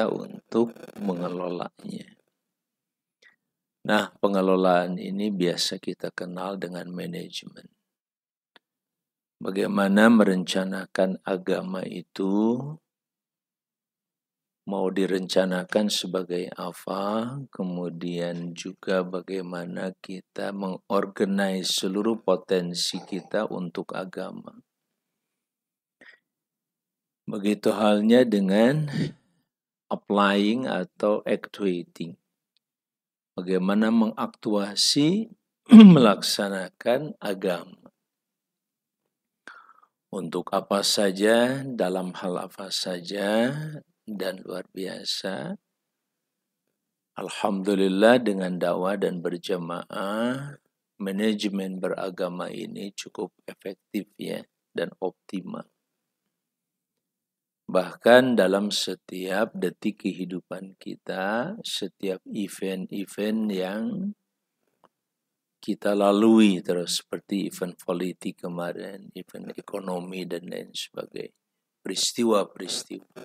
kita untuk mengelolanya. Nah, pengelolaan ini biasa kita kenal dengan manajemen. Bagaimana merencanakan agama itu mau direncanakan sebagai apa, kemudian juga bagaimana kita mengorganize seluruh potensi kita untuk agama. Begitu halnya dengan applying atau actuating. Bagaimana mengaktuasi melaksanakan agama. Untuk apa saja, dalam hal apa saja, dan luar biasa. Alhamdulillah dengan dakwah dan berjamaah, manajemen beragama ini cukup efektif ya dan optimal. Bahkan dalam setiap detik kehidupan kita, setiap event-event yang kita lalui terus seperti event politik kemarin, event ekonomi dan lain sebagainya. Peristiwa-peristiwa.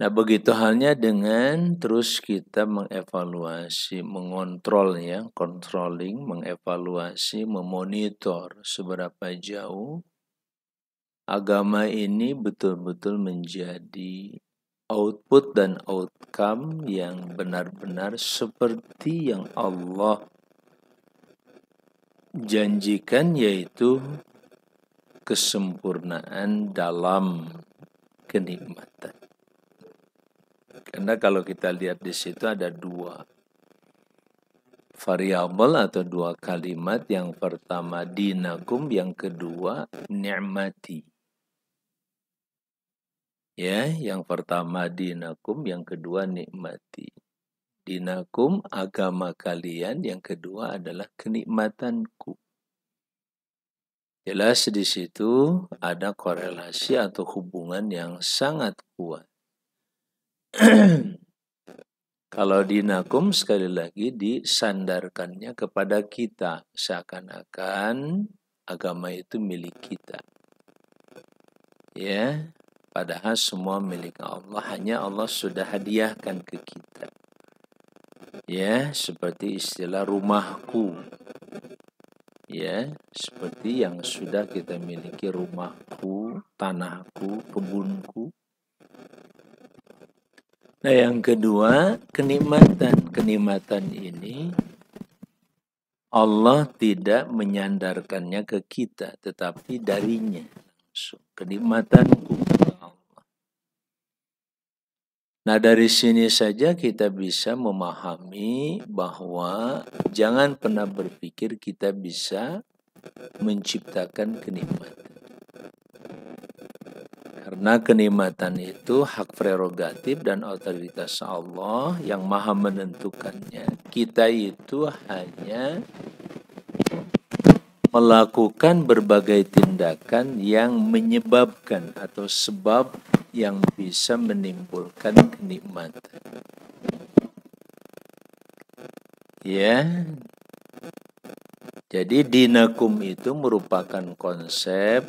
Nah, begitu halnya dengan terus kita mengevaluasi, mengontrol ya, controlling, mengevaluasi, memonitor seberapa jauh agama ini betul-betul menjadi output dan outcome yang benar-benar seperti yang Allah janjikan yaitu kesempurnaan dalam kenikmatan. Karena kalau kita lihat di situ ada dua variabel atau dua kalimat. Yang pertama dinakum, yang kedua nikmati. Ya, yang pertama dinakum, yang kedua nikmati. Dinakum agama kalian, yang kedua adalah kenikmatanku. Jelas di situ ada korelasi atau hubungan yang sangat kuat. Kalau dinakum sekali lagi disandarkannya kepada kita, seakan-akan agama itu milik kita. Ya, Padahal semua milik Allah, hanya Allah sudah hadiahkan ke kita. Ya, seperti istilah rumahku. Ya, seperti yang sudah kita miliki rumahku, tanahku, kebunku. Nah, yang kedua, kenikmatan. Kenikmatan ini Allah tidak menyandarkannya ke kita, tetapi darinya. Kenikmatanku Nah, dari sini saja kita bisa memahami bahwa jangan pernah berpikir kita bisa menciptakan kenikmatan. Karena kenikmatan itu hak prerogatif dan otoritas Allah yang maha menentukannya. Kita itu hanya melakukan berbagai tindakan yang menyebabkan atau sebab yang bisa menimbulkan kenikmatan. Ya. Jadi dinakum itu merupakan konsep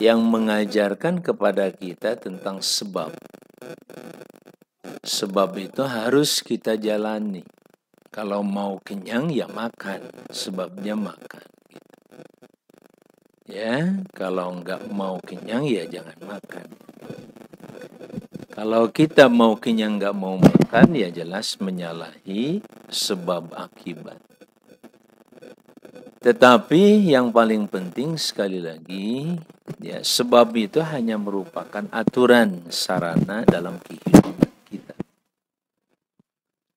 yang mengajarkan kepada kita tentang sebab. Sebab itu harus kita jalani. Kalau mau kenyang ya makan, sebabnya makan. Gitu. Ya, kalau nggak mau kenyang ya jangan makan. Kalau kita mau kenyang nggak mau makan ya jelas menyalahi sebab akibat. Tetapi yang paling penting sekali lagi ya sebab itu hanya merupakan aturan sarana dalam kehidupan kita.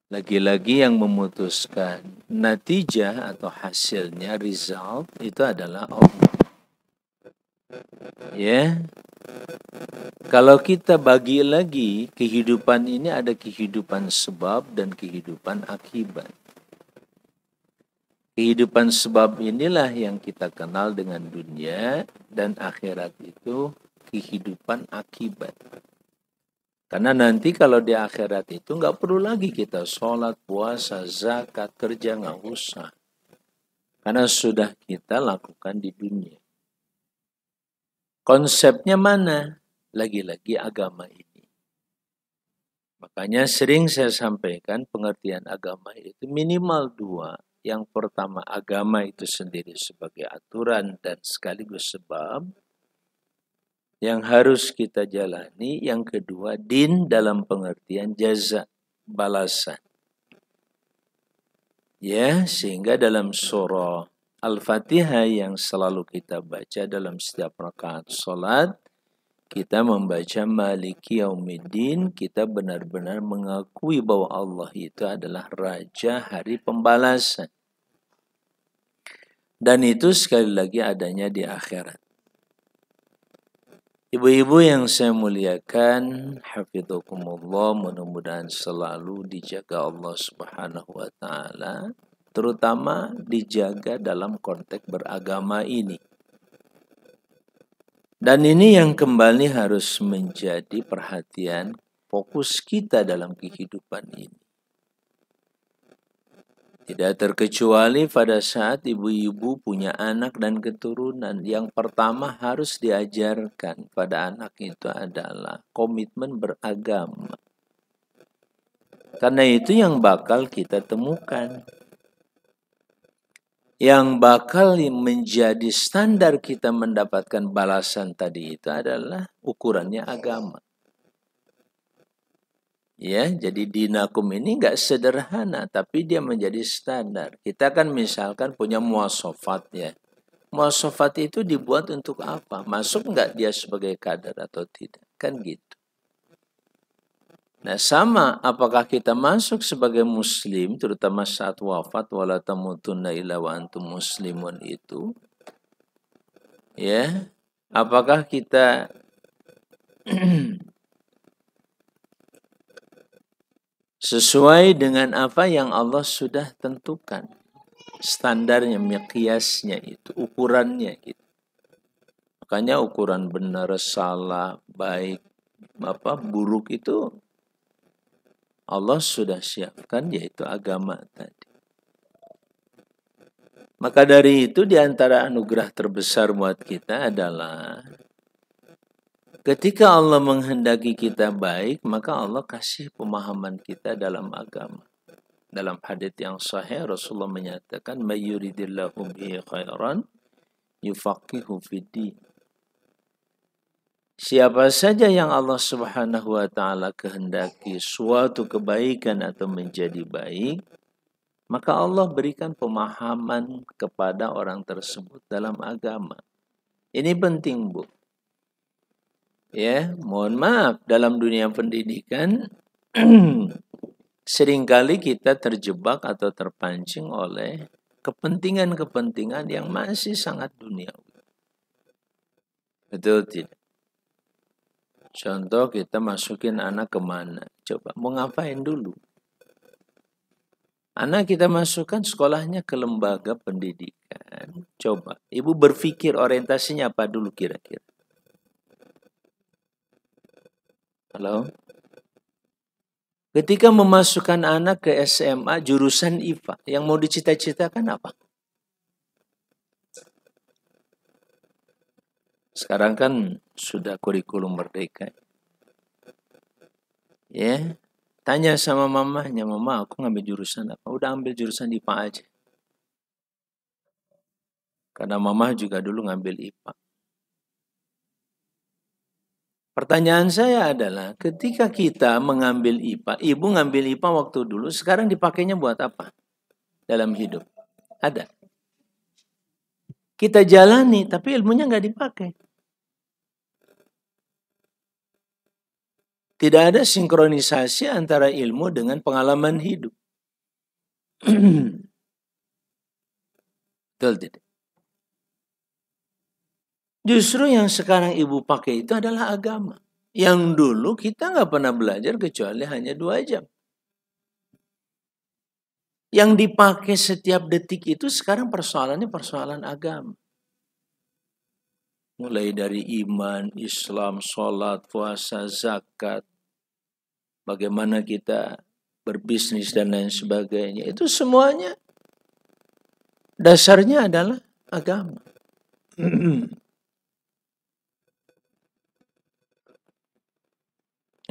Lagi-lagi yang memutuskan natijah atau hasilnya result itu adalah Allah. Ya. Kalau kita bagi lagi kehidupan ini ada kehidupan sebab dan kehidupan akibat. Kehidupan sebab inilah yang kita kenal dengan dunia dan akhirat itu kehidupan akibat. Karena nanti kalau di akhirat itu nggak perlu lagi kita sholat, puasa, zakat, kerja nggak usah. Karena sudah kita lakukan di dunia. Konsepnya mana? Lagi-lagi agama ini. Makanya sering saya sampaikan pengertian agama itu minimal dua. Yang pertama agama itu sendiri sebagai aturan dan sekaligus sebab yang harus kita jalani. Yang kedua din dalam pengertian jaza, balasan. Ya, sehingga dalam surah Al-Fatihah yang selalu kita baca dalam setiap rakaat solat kita membaca Maliki Yaumiddin, kita benar-benar mengakui bahwa Allah itu adalah Raja Hari Pembalasan. Dan itu sekali lagi adanya di akhirat. Ibu-ibu yang saya muliakan, hafizukumullah, mudah-mudahan selalu dijaga Allah Subhanahu wa taala terutama dijaga dalam konteks beragama ini. Dan ini yang kembali harus menjadi perhatian fokus kita dalam kehidupan ini. Tidak terkecuali pada saat ibu-ibu punya anak dan keturunan, yang pertama harus diajarkan pada anak itu adalah komitmen beragama. Karena itu yang bakal kita temukan yang bakal menjadi standar kita mendapatkan balasan tadi itu adalah ukurannya agama. Ya, jadi dinakum ini nggak sederhana, tapi dia menjadi standar. Kita kan misalkan punya muasofat ya. Muasofat itu dibuat untuk apa? Masuk nggak dia sebagai kader atau tidak? Kan gitu. Nah, sama apakah kita masuk sebagai muslim terutama saat wafat wala tamutunna illa wa antum muslimun itu ya apakah kita sesuai dengan apa yang Allah sudah tentukan standarnya miqyasnya itu ukurannya gitu makanya ukuran benar salah baik apa buruk itu Allah sudah siapkan yaitu agama tadi. Maka dari itu di antara anugerah terbesar buat kita adalah ketika Allah menghendaki kita baik, maka Allah kasih pemahaman kita dalam agama. Dalam hadis yang sahih Rasulullah menyatakan mayyuridillahu bihi khairan yufaqihu fid din Siapa saja yang Allah Subhanahu wa taala kehendaki suatu kebaikan atau menjadi baik, maka Allah berikan pemahaman kepada orang tersebut dalam agama. Ini penting, Bu. Ya, mohon maaf dalam dunia pendidikan seringkali kita terjebak atau terpancing oleh kepentingan-kepentingan yang masih sangat duniawi. Betul tidak? Contoh kita masukin anak kemana. Coba mau ngapain dulu. Anak kita masukkan sekolahnya ke lembaga pendidikan. Coba, ibu berpikir orientasinya apa dulu kira-kira? Halo? Ketika memasukkan anak ke SMA jurusan IPA, yang mau dicita-citakan apa? Sekarang kan sudah kurikulum merdeka. Ya, tanya sama mamanya, mama aku ngambil jurusan apa? Udah ambil jurusan IPA aja. Karena mama juga dulu ngambil IPA. Pertanyaan saya adalah, ketika kita mengambil IPA, ibu ngambil IPA waktu dulu, sekarang dipakainya buat apa dalam hidup? Ada kita jalani tapi ilmunya nggak dipakai. Tidak ada sinkronisasi antara ilmu dengan pengalaman hidup. Betul tidak? Justru yang sekarang ibu pakai itu adalah agama. Yang dulu kita nggak pernah belajar kecuali hanya dua jam yang dipakai setiap detik itu sekarang persoalannya persoalan agama. Mulai dari iman, Islam, sholat, puasa, zakat, bagaimana kita berbisnis dan lain sebagainya. Itu semuanya dasarnya adalah agama.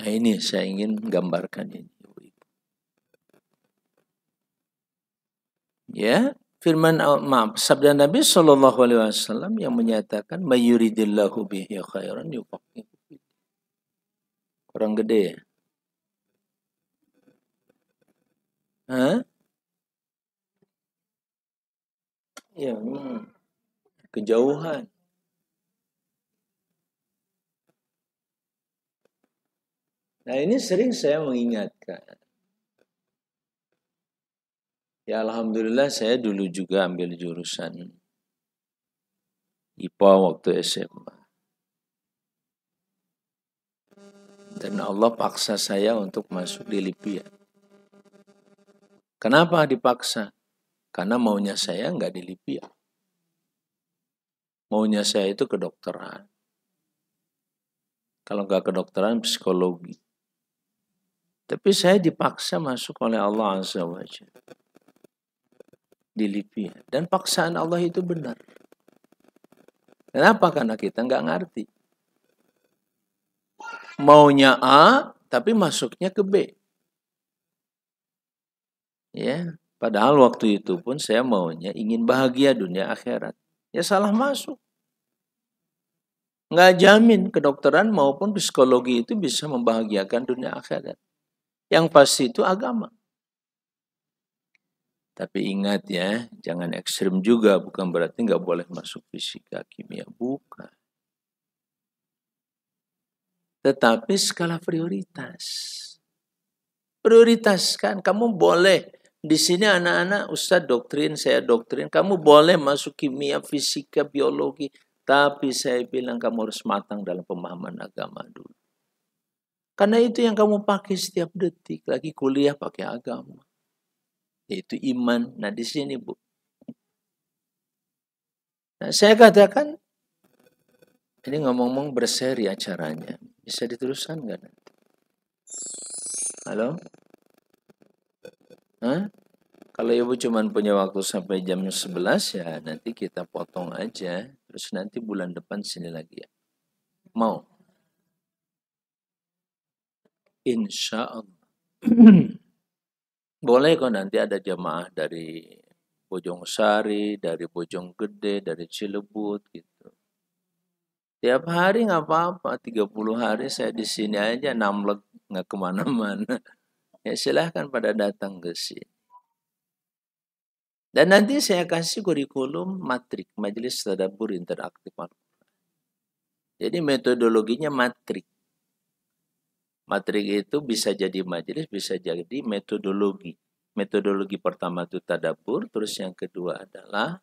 nah ini saya ingin gambarkan ini. ya firman maaf sabda Nabi Shallallahu Alaihi Wasallam yang menyatakan mayuridillahu bihi khairan kurang orang gede ya Hah? Ya, kejauhan. Nah ini sering saya mengingatkan Ya Alhamdulillah saya dulu juga ambil jurusan IPA waktu SMA. Dan Allah paksa saya untuk masuk di Libya. Kenapa dipaksa? Karena maunya saya nggak di Libya. Maunya saya itu kedokteran. Kalau nggak kedokteran, psikologi. Tapi saya dipaksa masuk oleh Allah Azza wa Jalla dilipih dan paksaan Allah itu benar. Kenapa? Karena kita nggak ngerti. Maunya A, tapi masuknya ke B. Ya, padahal waktu itu pun saya maunya ingin bahagia dunia akhirat. Ya salah masuk. Nggak jamin kedokteran maupun psikologi itu bisa membahagiakan dunia akhirat. Yang pasti itu agama. Tapi ingat ya, jangan ekstrim juga. Bukan berarti nggak boleh masuk fisika, kimia. Bukan. Tetapi skala prioritas. prioritas kan? Kamu boleh. Di sini anak-anak Ustadz doktrin, saya doktrin. Kamu boleh masuk kimia, fisika, biologi. Tapi saya bilang kamu harus matang dalam pemahaman agama dulu. Karena itu yang kamu pakai setiap detik. Lagi kuliah pakai agama yaitu iman. Nah, di sini, Bu. Nah, saya katakan, ini ngomong-ngomong berseri acaranya. Bisa diteruskan nggak nanti? Halo? Hah? Kalau ibu cuma punya waktu sampai jam 11 ya nanti kita potong aja. Terus nanti bulan depan sini lagi ya. Mau? Insya Allah. Boleh kok nanti ada jamaah dari Bojong Sari, dari Bojong Gede, dari Cilebut gitu. Tiap hari nggak apa-apa, 30 hari saya di sini aja, namlek nggak kemana-mana. Ya silahkan pada datang ke sini. Dan nanti saya kasih kurikulum matrik, majelis tadabur interaktif Jadi metodologinya matrik. Matrik itu bisa jadi majelis, bisa jadi metodologi. Metodologi pertama itu tadabur, terus yang kedua adalah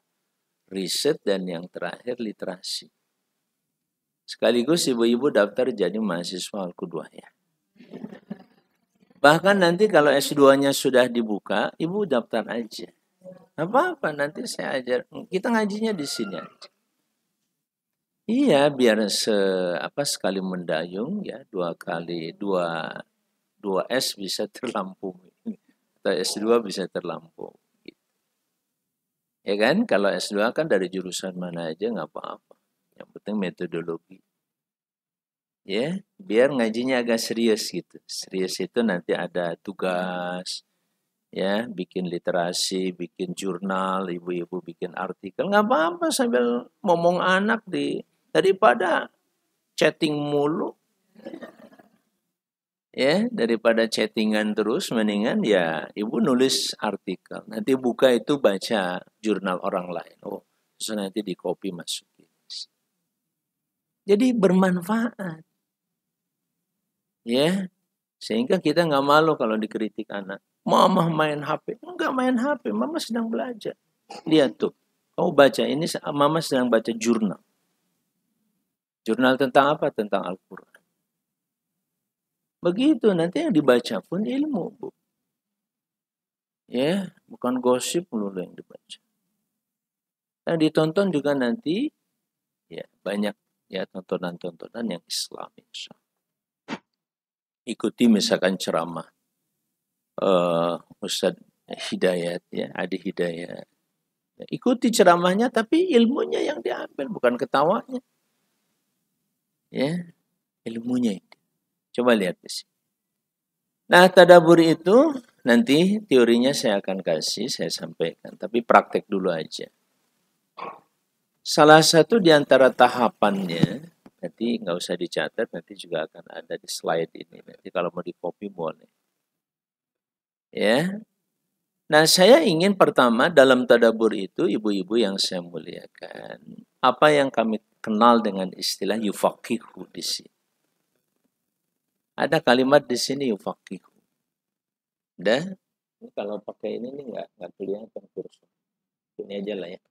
riset, dan yang terakhir literasi. Sekaligus ibu-ibu daftar jadi mahasiswa al ya. Bahkan nanti kalau S2-nya sudah dibuka, ibu daftar aja. Apa-apa, nanti saya ajar. Kita ngajinya di sini aja. Iya, biar se apa sekali mendayung ya dua kali dua dua S bisa terlampung atau s dua iya. bisa terlampung. Gitu. Ya kan, kalau s dua kan dari jurusan mana aja nggak apa-apa. Yang penting metodologi. Ya, biar ngajinya agak serius gitu. Serius itu nanti ada tugas, ya, bikin literasi, bikin jurnal, ibu-ibu bikin artikel, nggak apa-apa sambil ngomong anak di daripada chatting mulu ya daripada chattingan terus mendingan ya ibu nulis artikel nanti buka itu baca jurnal orang lain oh terus nanti di copy masukin jadi bermanfaat ya sehingga kita nggak malu kalau dikritik anak mama main HP nggak main HP mama sedang belajar lihat tuh kau baca ini mama sedang baca jurnal Jurnal tentang apa? Tentang Al-Quran. Begitu nanti yang dibaca pun ilmu, Bu. Ya, bukan gosip melulu yang dibaca. Yang nah, ditonton juga nanti ya banyak ya tontonan-tontonan yang Islami. Ikuti misalkan ceramah uh, eh, Ustadz Hidayat ya, Adi Hidayat. Ya, ikuti ceramahnya tapi ilmunya yang diambil bukan ketawanya ya ilmunya itu. Coba lihat di sini. Nah, tadabur itu nanti teorinya saya akan kasih, saya sampaikan. Tapi praktek dulu aja. Salah satu di antara tahapannya, nanti nggak usah dicatat, nanti juga akan ada di slide ini. Nanti kalau mau di copy boleh. Ya, Nah, saya ingin pertama dalam tadabur itu, ibu-ibu yang saya muliakan, apa yang kami kenal dengan istilah yufakihu di sini. Ada kalimat di sini yufakihu Dan kalau pakai ini nih nggak nggak kelihatan kursor. Ini aja lah ya.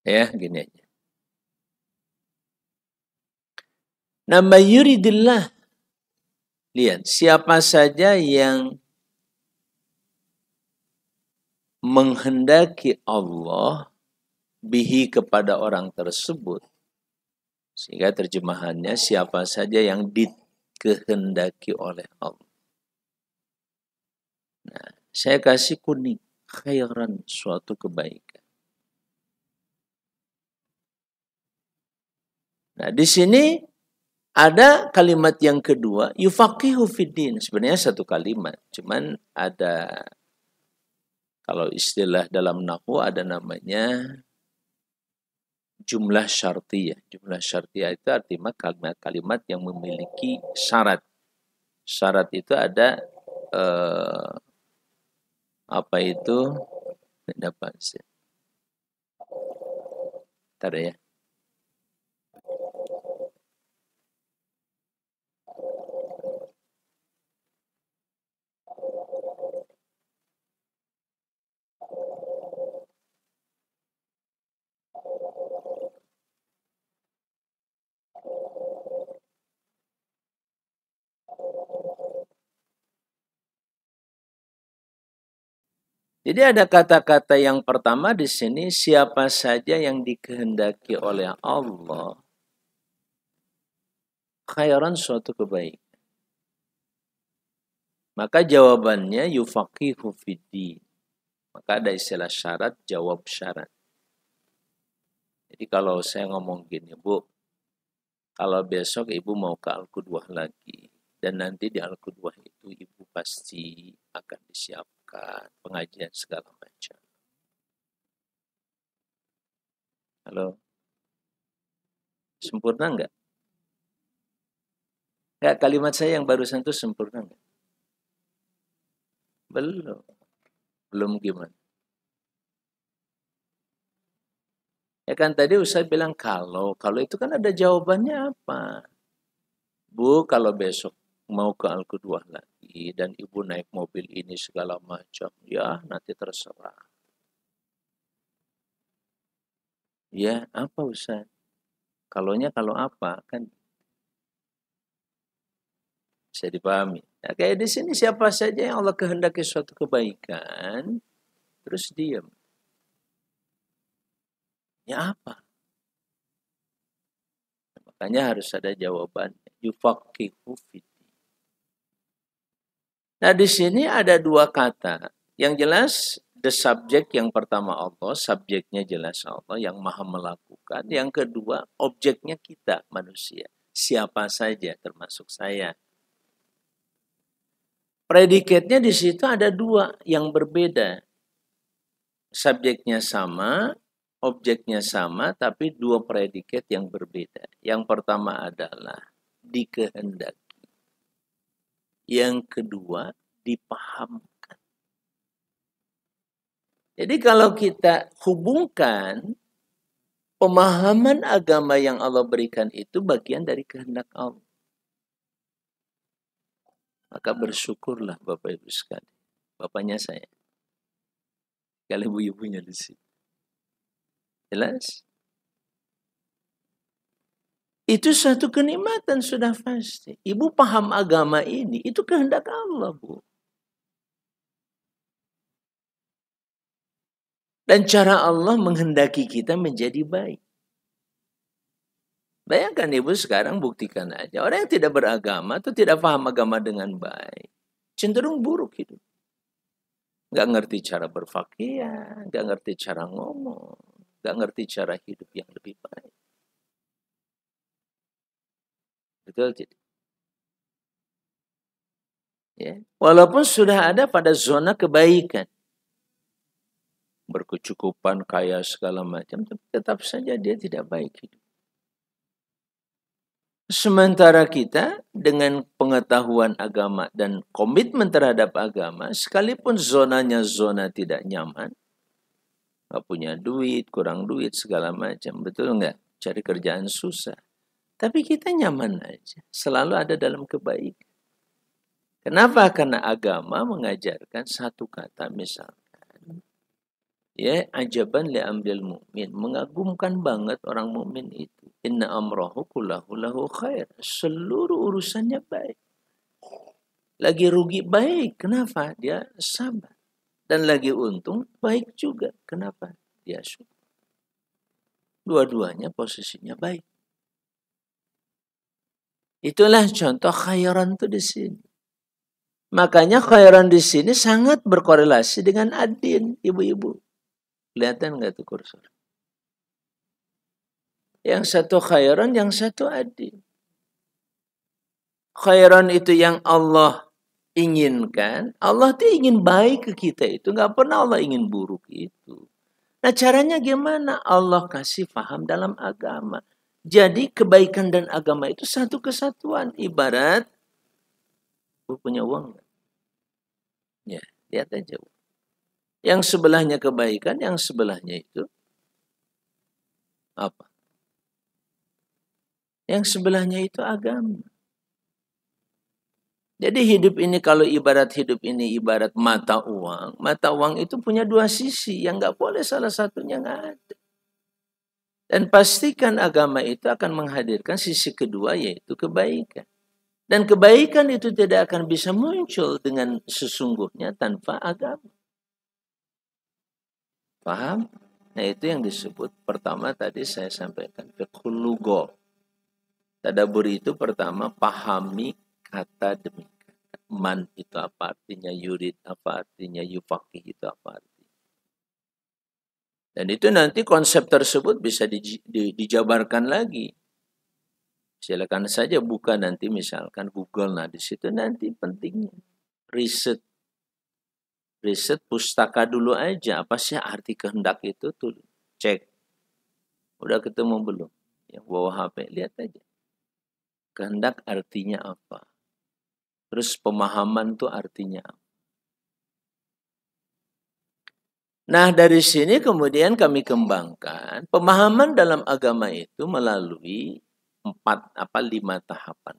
Ya, gini aja. Nama yuridillah. Lihat, siapa saja yang menghendaki Allah bihi kepada orang tersebut. Sehingga terjemahannya siapa saja yang dikehendaki oleh Allah. Nah, saya kasih kuning khairan suatu kebaikan. Nah, di sini ada kalimat yang kedua, yufaqihu fiddin. Sebenarnya satu kalimat, cuman ada kalau istilah dalam nahu ada namanya jumlah syartiyah. Jumlah syartiyah itu artinya kalimat-kalimat yang memiliki syarat. Syarat itu ada eh, apa itu? Tidak sih. ya. Jadi ada kata-kata yang pertama di sini siapa saja yang dikehendaki oleh Allah khairan suatu kebaikan. Maka jawabannya yufaqihu fiddi. Maka ada istilah syarat, jawab syarat. Jadi kalau saya ngomong gini, Bu, kalau besok Ibu mau ke Al-Qudwah lagi, dan nanti di al kedua itu ibu pasti akan disiapkan pengajian segala macam. Halo, sempurna nggak? Nggak kalimat saya yang barusan itu sempurna nggak? Belum, belum gimana? Ya kan tadi usai bilang kalau, kalau itu kan ada jawabannya apa? Bu, kalau besok mau ke al kedua lagi dan ibu naik mobil ini segala macam ya nanti terserah ya apa usah kalaunya kalau apa kan bisa dipahami nah, kayak di sini siapa saja yang Allah kehendaki suatu kebaikan terus diam ya apa makanya harus ada jawaban yufaqihu fit Nah, di sini ada dua kata. Yang jelas, the subject yang pertama Allah, subjeknya jelas Allah yang maha melakukan. Yang kedua, objeknya kita manusia. Siapa saja termasuk saya. Predikatnya di situ ada dua yang berbeda. Subjeknya sama, objeknya sama, tapi dua predikat yang berbeda. Yang pertama adalah dikehendaki yang kedua, dipahamkan. Jadi kalau kita hubungkan pemahaman agama yang Allah berikan itu bagian dari kehendak Allah. Maka bersyukurlah Bapak Ibu sekalian. Bapaknya saya. Kalau ibu-ibunya di sini. Jelas? Itu satu kenikmatan sudah pasti. Ibu paham agama ini, itu kehendak Allah, Bu. Dan cara Allah menghendaki kita menjadi baik. Bayangkan ibu sekarang buktikan aja. Orang yang tidak beragama atau tidak paham agama dengan baik. Cenderung buruk hidup. Gak ngerti cara berfakir, gak ngerti cara ngomong, gak ngerti cara hidup yang lebih baik. Betul tidak? Ya. Walaupun sudah ada pada zona kebaikan. Berkecukupan, kaya, segala macam. Tapi tetap saja dia tidak baik hidup. Sementara kita dengan pengetahuan agama dan komitmen terhadap agama, sekalipun zonanya zona tidak nyaman, nggak punya duit, kurang duit, segala macam, betul nggak? Cari kerjaan susah. Tapi kita nyaman aja, selalu ada dalam kebaikan. Kenapa? Karena agama mengajarkan satu kata misalkan. Ya, ajaban li amril mu'min. Mengagumkan banget orang mukmin itu. Inna amrohu kullahu lahu khair. Seluruh urusannya baik. Lagi rugi baik. Kenapa? Dia sabar. Dan lagi untung baik juga. Kenapa? Dia syukur. Dua-duanya posisinya baik. Itulah contoh khairan itu di sini. Makanya khairan di sini sangat berkorelasi dengan adin, ibu-ibu. Kelihatan nggak tuh kursor? Yang satu khairan, yang satu adin. Khairan itu yang Allah inginkan. Allah tuh ingin baik ke kita itu. Nggak pernah Allah ingin buruk itu. Nah caranya gimana? Allah kasih faham dalam agama. Jadi kebaikan dan agama itu satu kesatuan. Ibarat punya uang Ya, lihat aja. Yang sebelahnya kebaikan, yang sebelahnya itu apa? Yang sebelahnya itu agama. Jadi hidup ini kalau ibarat hidup ini ibarat mata uang, mata uang itu punya dua sisi yang nggak boleh salah satunya nggak ada. Dan pastikan agama itu akan menghadirkan sisi kedua yaitu kebaikan. Dan kebaikan itu tidak akan bisa muncul dengan sesungguhnya tanpa agama. Paham? Nah itu yang disebut pertama tadi saya sampaikan. Fekulugo. Tadabur itu pertama pahami kata demi kata. Man itu apa artinya, yurid apa artinya, yufakih itu apa artinya. Dan itu nanti konsep tersebut bisa di, di, dijabarkan lagi. Silakan saja buka nanti misalkan Google. Nah, di situ nanti pentingnya riset. Riset pustaka dulu aja. Apa sih arti kehendak itu? Tuh, cek. Udah ketemu belum? Yang bawa HP, lihat aja. Kehendak artinya apa? Terus pemahaman tuh artinya apa? Nah, dari sini kemudian kami kembangkan pemahaman dalam agama itu melalui empat apa lima tahapan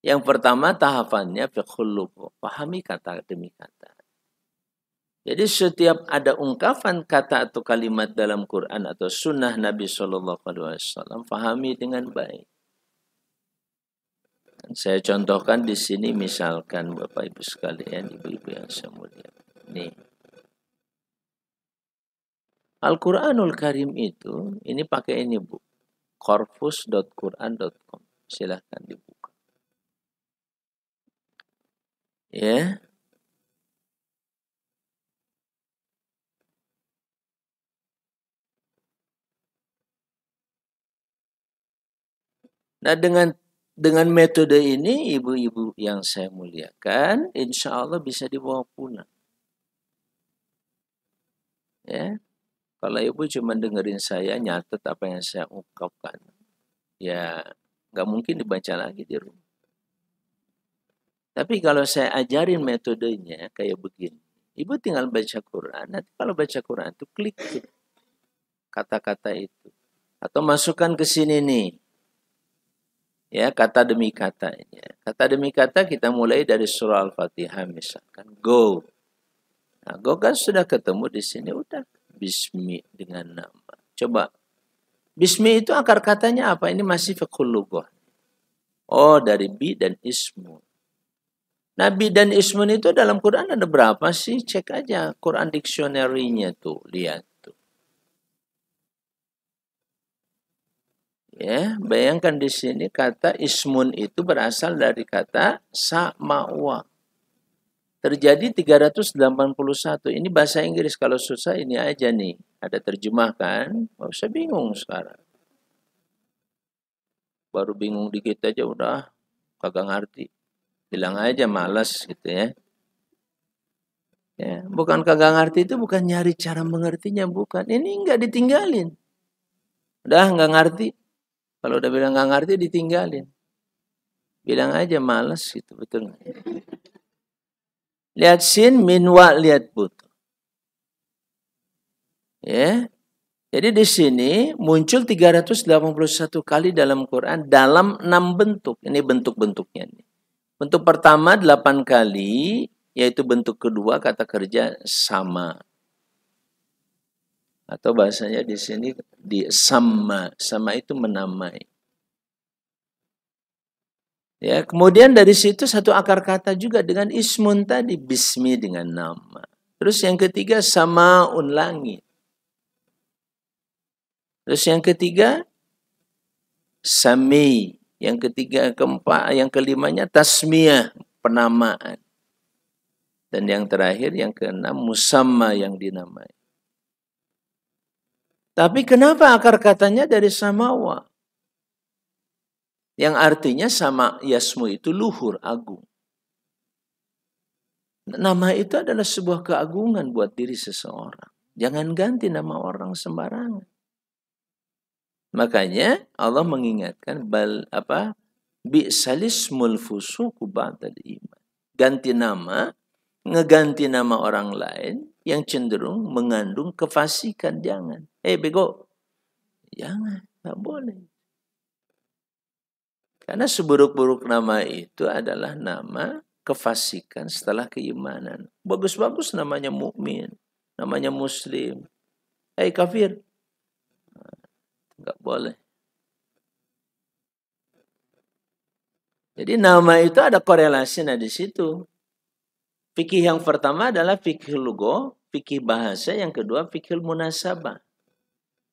Yang pertama tahapannya fikhulubu, pahami kata demi kata. Jadi setiap ada ungkapan kata atau kalimat dalam Quran atau sunnah Nabi Shallallahu Alaihi Wasallam, pahami dengan baik. Saya contohkan di sini misalkan Bapak Ibu sekalian, Ibu-ibu yang semuanya Nih, Al-Quranul Karim itu, ini pakai ini bu, korpus.quran.com. Silahkan dibuka. Ya. Nah dengan dengan metode ini ibu-ibu yang saya muliakan, insya Allah bisa dibawa punah. Ya, kalau ibu cuma dengerin saya nyatet apa yang saya ungkapkan, ya nggak mungkin dibaca lagi di rumah. Tapi kalau saya ajarin metodenya kayak begini, ibu tinggal baca Quran. Nanti kalau baca Quran itu klik kata-kata itu, atau masukkan ke sini nih, ya kata demi katanya. Kata demi kata kita mulai dari surah Al-Fatihah misalkan. Go. Nah, go kan sudah ketemu di sini udah bismi dengan nama. Coba. Bismi itu akar katanya apa? Ini masih fekulugoh. Oh, dari bi dan ismu. Nabi dan ismun itu dalam Quran ada berapa sih? Cek aja Quran dictionary-nya tuh, lihat tuh. Ya, bayangkan di sini kata ismun itu berasal dari kata sa'mawa terjadi 381. Ini bahasa Inggris kalau susah ini aja nih. Ada terjemahkan, nggak usah bingung sekarang. Baru bingung dikit aja udah kagak ngerti. Bilang aja malas gitu ya. Ya, bukan kagak ngerti itu bukan nyari cara mengertinya bukan. Ini nggak ditinggalin. Udah nggak ngerti. Kalau udah bilang nggak ngerti ditinggalin. Bilang aja malas gitu betul. Lihat sin, min wa, lihat but. Ya. Jadi di sini muncul 381 kali dalam Quran dalam enam bentuk. Ini bentuk-bentuknya. Bentuk pertama 8 kali, yaitu bentuk kedua kata kerja sama. Atau bahasanya di sini di sama. Sama itu menamai. Ya, kemudian dari situ satu akar kata juga dengan ismun tadi, bismi dengan nama. Terus yang ketiga samaun langit. Terus yang ketiga sami, yang ketiga keempat, yang kelimanya tasmiyah, penamaan. Dan yang terakhir yang keenam musamma yang dinamai. Tapi kenapa akar katanya dari samawa? Yang artinya sama yasmu itu luhur, agung. Nama itu adalah sebuah keagungan buat diri seseorang. Jangan ganti nama orang sembarangan. Makanya Allah mengingatkan bal apa bi salismul fusuku ba'dal iman. Ganti nama, ngeganti nama orang lain yang cenderung mengandung kefasikan jangan. Eh hey, bego. Jangan, nggak boleh. Karena seburuk-buruk nama itu adalah nama kefasikan setelah keimanan. Bagus-bagus namanya mukmin, namanya muslim. Eh hey, kafir. Enggak boleh. Jadi nama itu ada korelasi nah di situ. Fikih yang pertama adalah fikih lugo, fikih bahasa. Yang kedua fikih munasabah.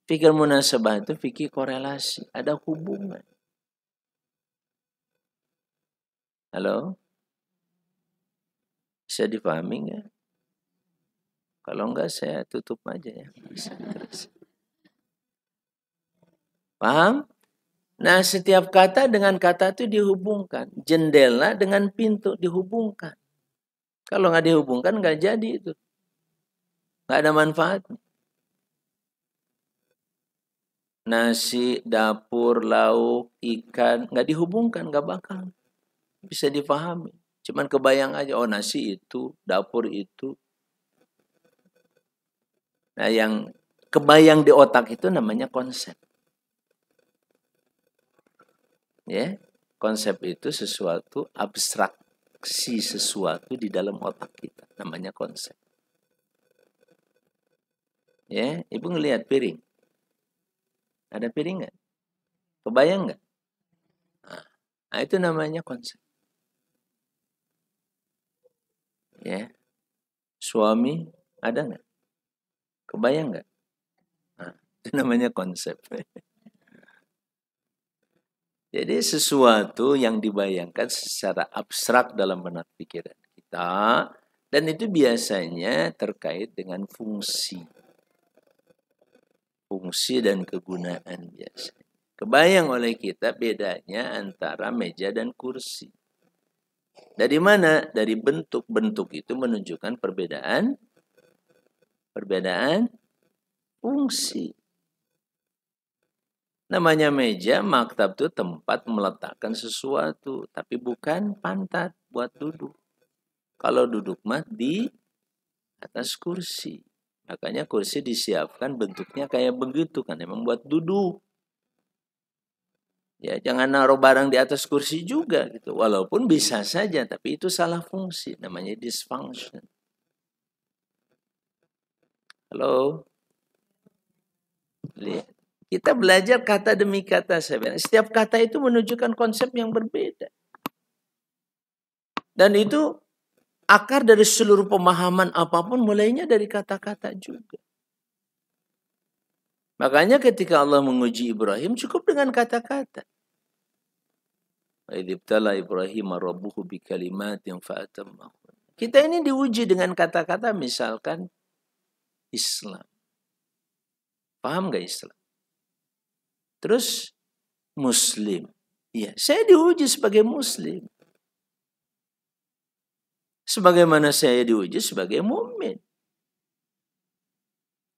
Fikih munasabah itu fikih korelasi, ada hubungan. Halo? Bisa dipahami nggak? Kalau enggak saya tutup aja ya. Bisa terus. Paham? Nah, setiap kata dengan kata itu dihubungkan. Jendela dengan pintu dihubungkan. Kalau nggak dihubungkan nggak jadi itu. Nggak ada manfaatnya. Nasi, dapur, lauk, ikan, nggak dihubungkan, nggak bakal bisa dipahami. Cuman kebayang aja, oh nasi itu, dapur itu. Nah yang kebayang di otak itu namanya konsep. Ya, konsep itu sesuatu abstraksi sesuatu di dalam otak kita, namanya konsep. Ya, ibu ngelihat piring. Ada piring nggak? Kebayang nggak? Nah, nah itu namanya konsep. ya suami ada nggak kebayang nggak nah, itu namanya konsep jadi sesuatu yang dibayangkan secara abstrak dalam benak pikiran kita dan itu biasanya terkait dengan fungsi fungsi dan kegunaan biasa. kebayang oleh kita bedanya antara meja dan kursi dari mana? Dari bentuk-bentuk itu menunjukkan perbedaan perbedaan fungsi. Namanya meja, maktab itu tempat meletakkan sesuatu, tapi bukan pantat buat duduk. Kalau duduk mah di atas kursi. Makanya kursi disiapkan bentuknya kayak begitu kan, emang buat duduk. Ya, jangan naruh barang di atas kursi juga gitu. Walaupun bisa saja, tapi itu salah fungsi, namanya dysfunction. Halo. Lihat. Kita belajar kata demi kata sebenarnya. Setiap kata itu menunjukkan konsep yang berbeda. Dan itu akar dari seluruh pemahaman apapun mulainya dari kata-kata juga. Makanya ketika Allah menguji Ibrahim cukup dengan kata-kata. Idibtala Ibrahim rabbuhu bi yang fa'atammahu. Kita ini diuji dengan kata-kata misalkan Islam. Paham gak Islam? Terus Muslim. Iya, saya diuji sebagai Muslim. Sebagaimana saya diuji sebagai mukmin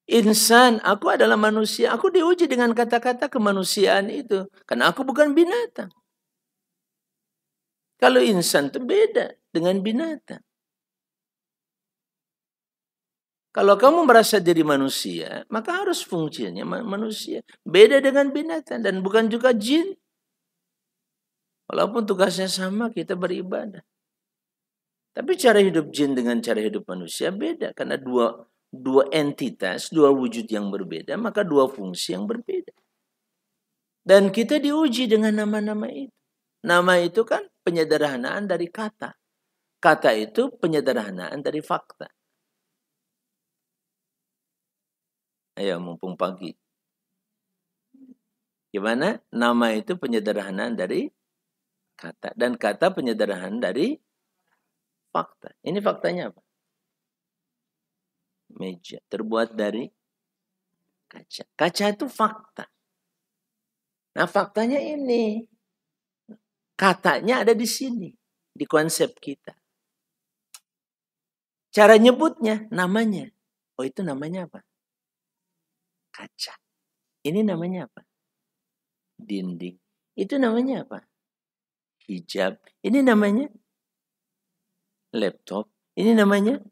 insan, aku adalah manusia. Aku diuji dengan kata-kata kemanusiaan itu. Karena aku bukan binatang. Kalau insan itu beda dengan binatang. Kalau kamu merasa jadi manusia, maka harus fungsinya manusia. Beda dengan binatang dan bukan juga jin. Walaupun tugasnya sama, kita beribadah. Tapi cara hidup jin dengan cara hidup manusia beda. Karena dua dua entitas, dua wujud yang berbeda, maka dua fungsi yang berbeda. Dan kita diuji dengan nama-nama itu. Nama itu kan penyederhanaan dari kata. Kata itu penyederhanaan dari fakta. Ayo, mumpung pagi. Gimana? Nama itu penyederhanaan dari kata. Dan kata penyederhanaan dari fakta. Ini faktanya apa? meja, terbuat dari kaca. Kaca itu fakta. Nah, faktanya ini. Katanya ada di sini, di konsep kita. Cara nyebutnya, namanya. Oh, itu namanya apa? Kaca. Ini namanya apa? Dinding. Itu namanya apa? Hijab. Ini namanya laptop. Ini namanya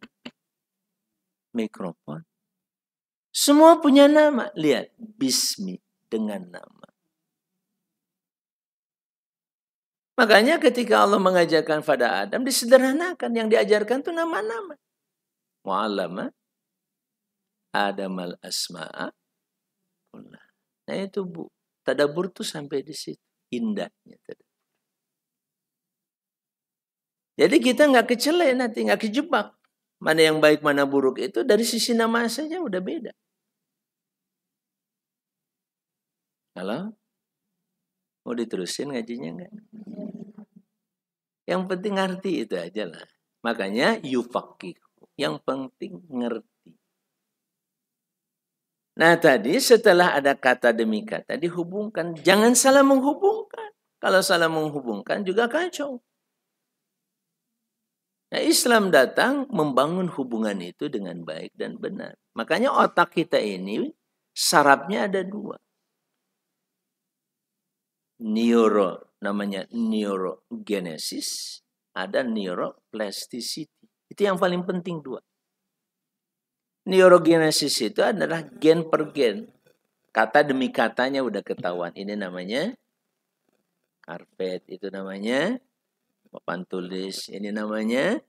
mikrofon. Semua punya nama. Lihat, bismi dengan nama. Makanya ketika Allah mengajarkan pada Adam, disederhanakan. Yang diajarkan itu nama-nama. Mu'alama Adam al-asma'a Nah itu bu, tadabur tuh sampai di situ. Indahnya tadi. Jadi kita nggak kecele, nanti, nggak kejebak mana yang baik mana buruk itu dari sisi nama saja udah beda. Halo? Mau diterusin ngajinya enggak? Yang penting ngerti itu aja lah. Makanya yufakih. Yang penting ngerti. Nah tadi setelah ada kata demi kata dihubungkan. Jangan salah menghubungkan. Kalau salah menghubungkan juga kacau. Nah, Islam datang membangun hubungan itu dengan baik dan benar. Makanya otak kita ini sarapnya ada dua. Neuro namanya neurogenesis, ada neuroplasticity. Itu yang paling penting dua. Neurogenesis itu adalah gen per gen. Kata demi katanya udah ketahuan. Ini namanya karpet, itu namanya papan tulis. Ini namanya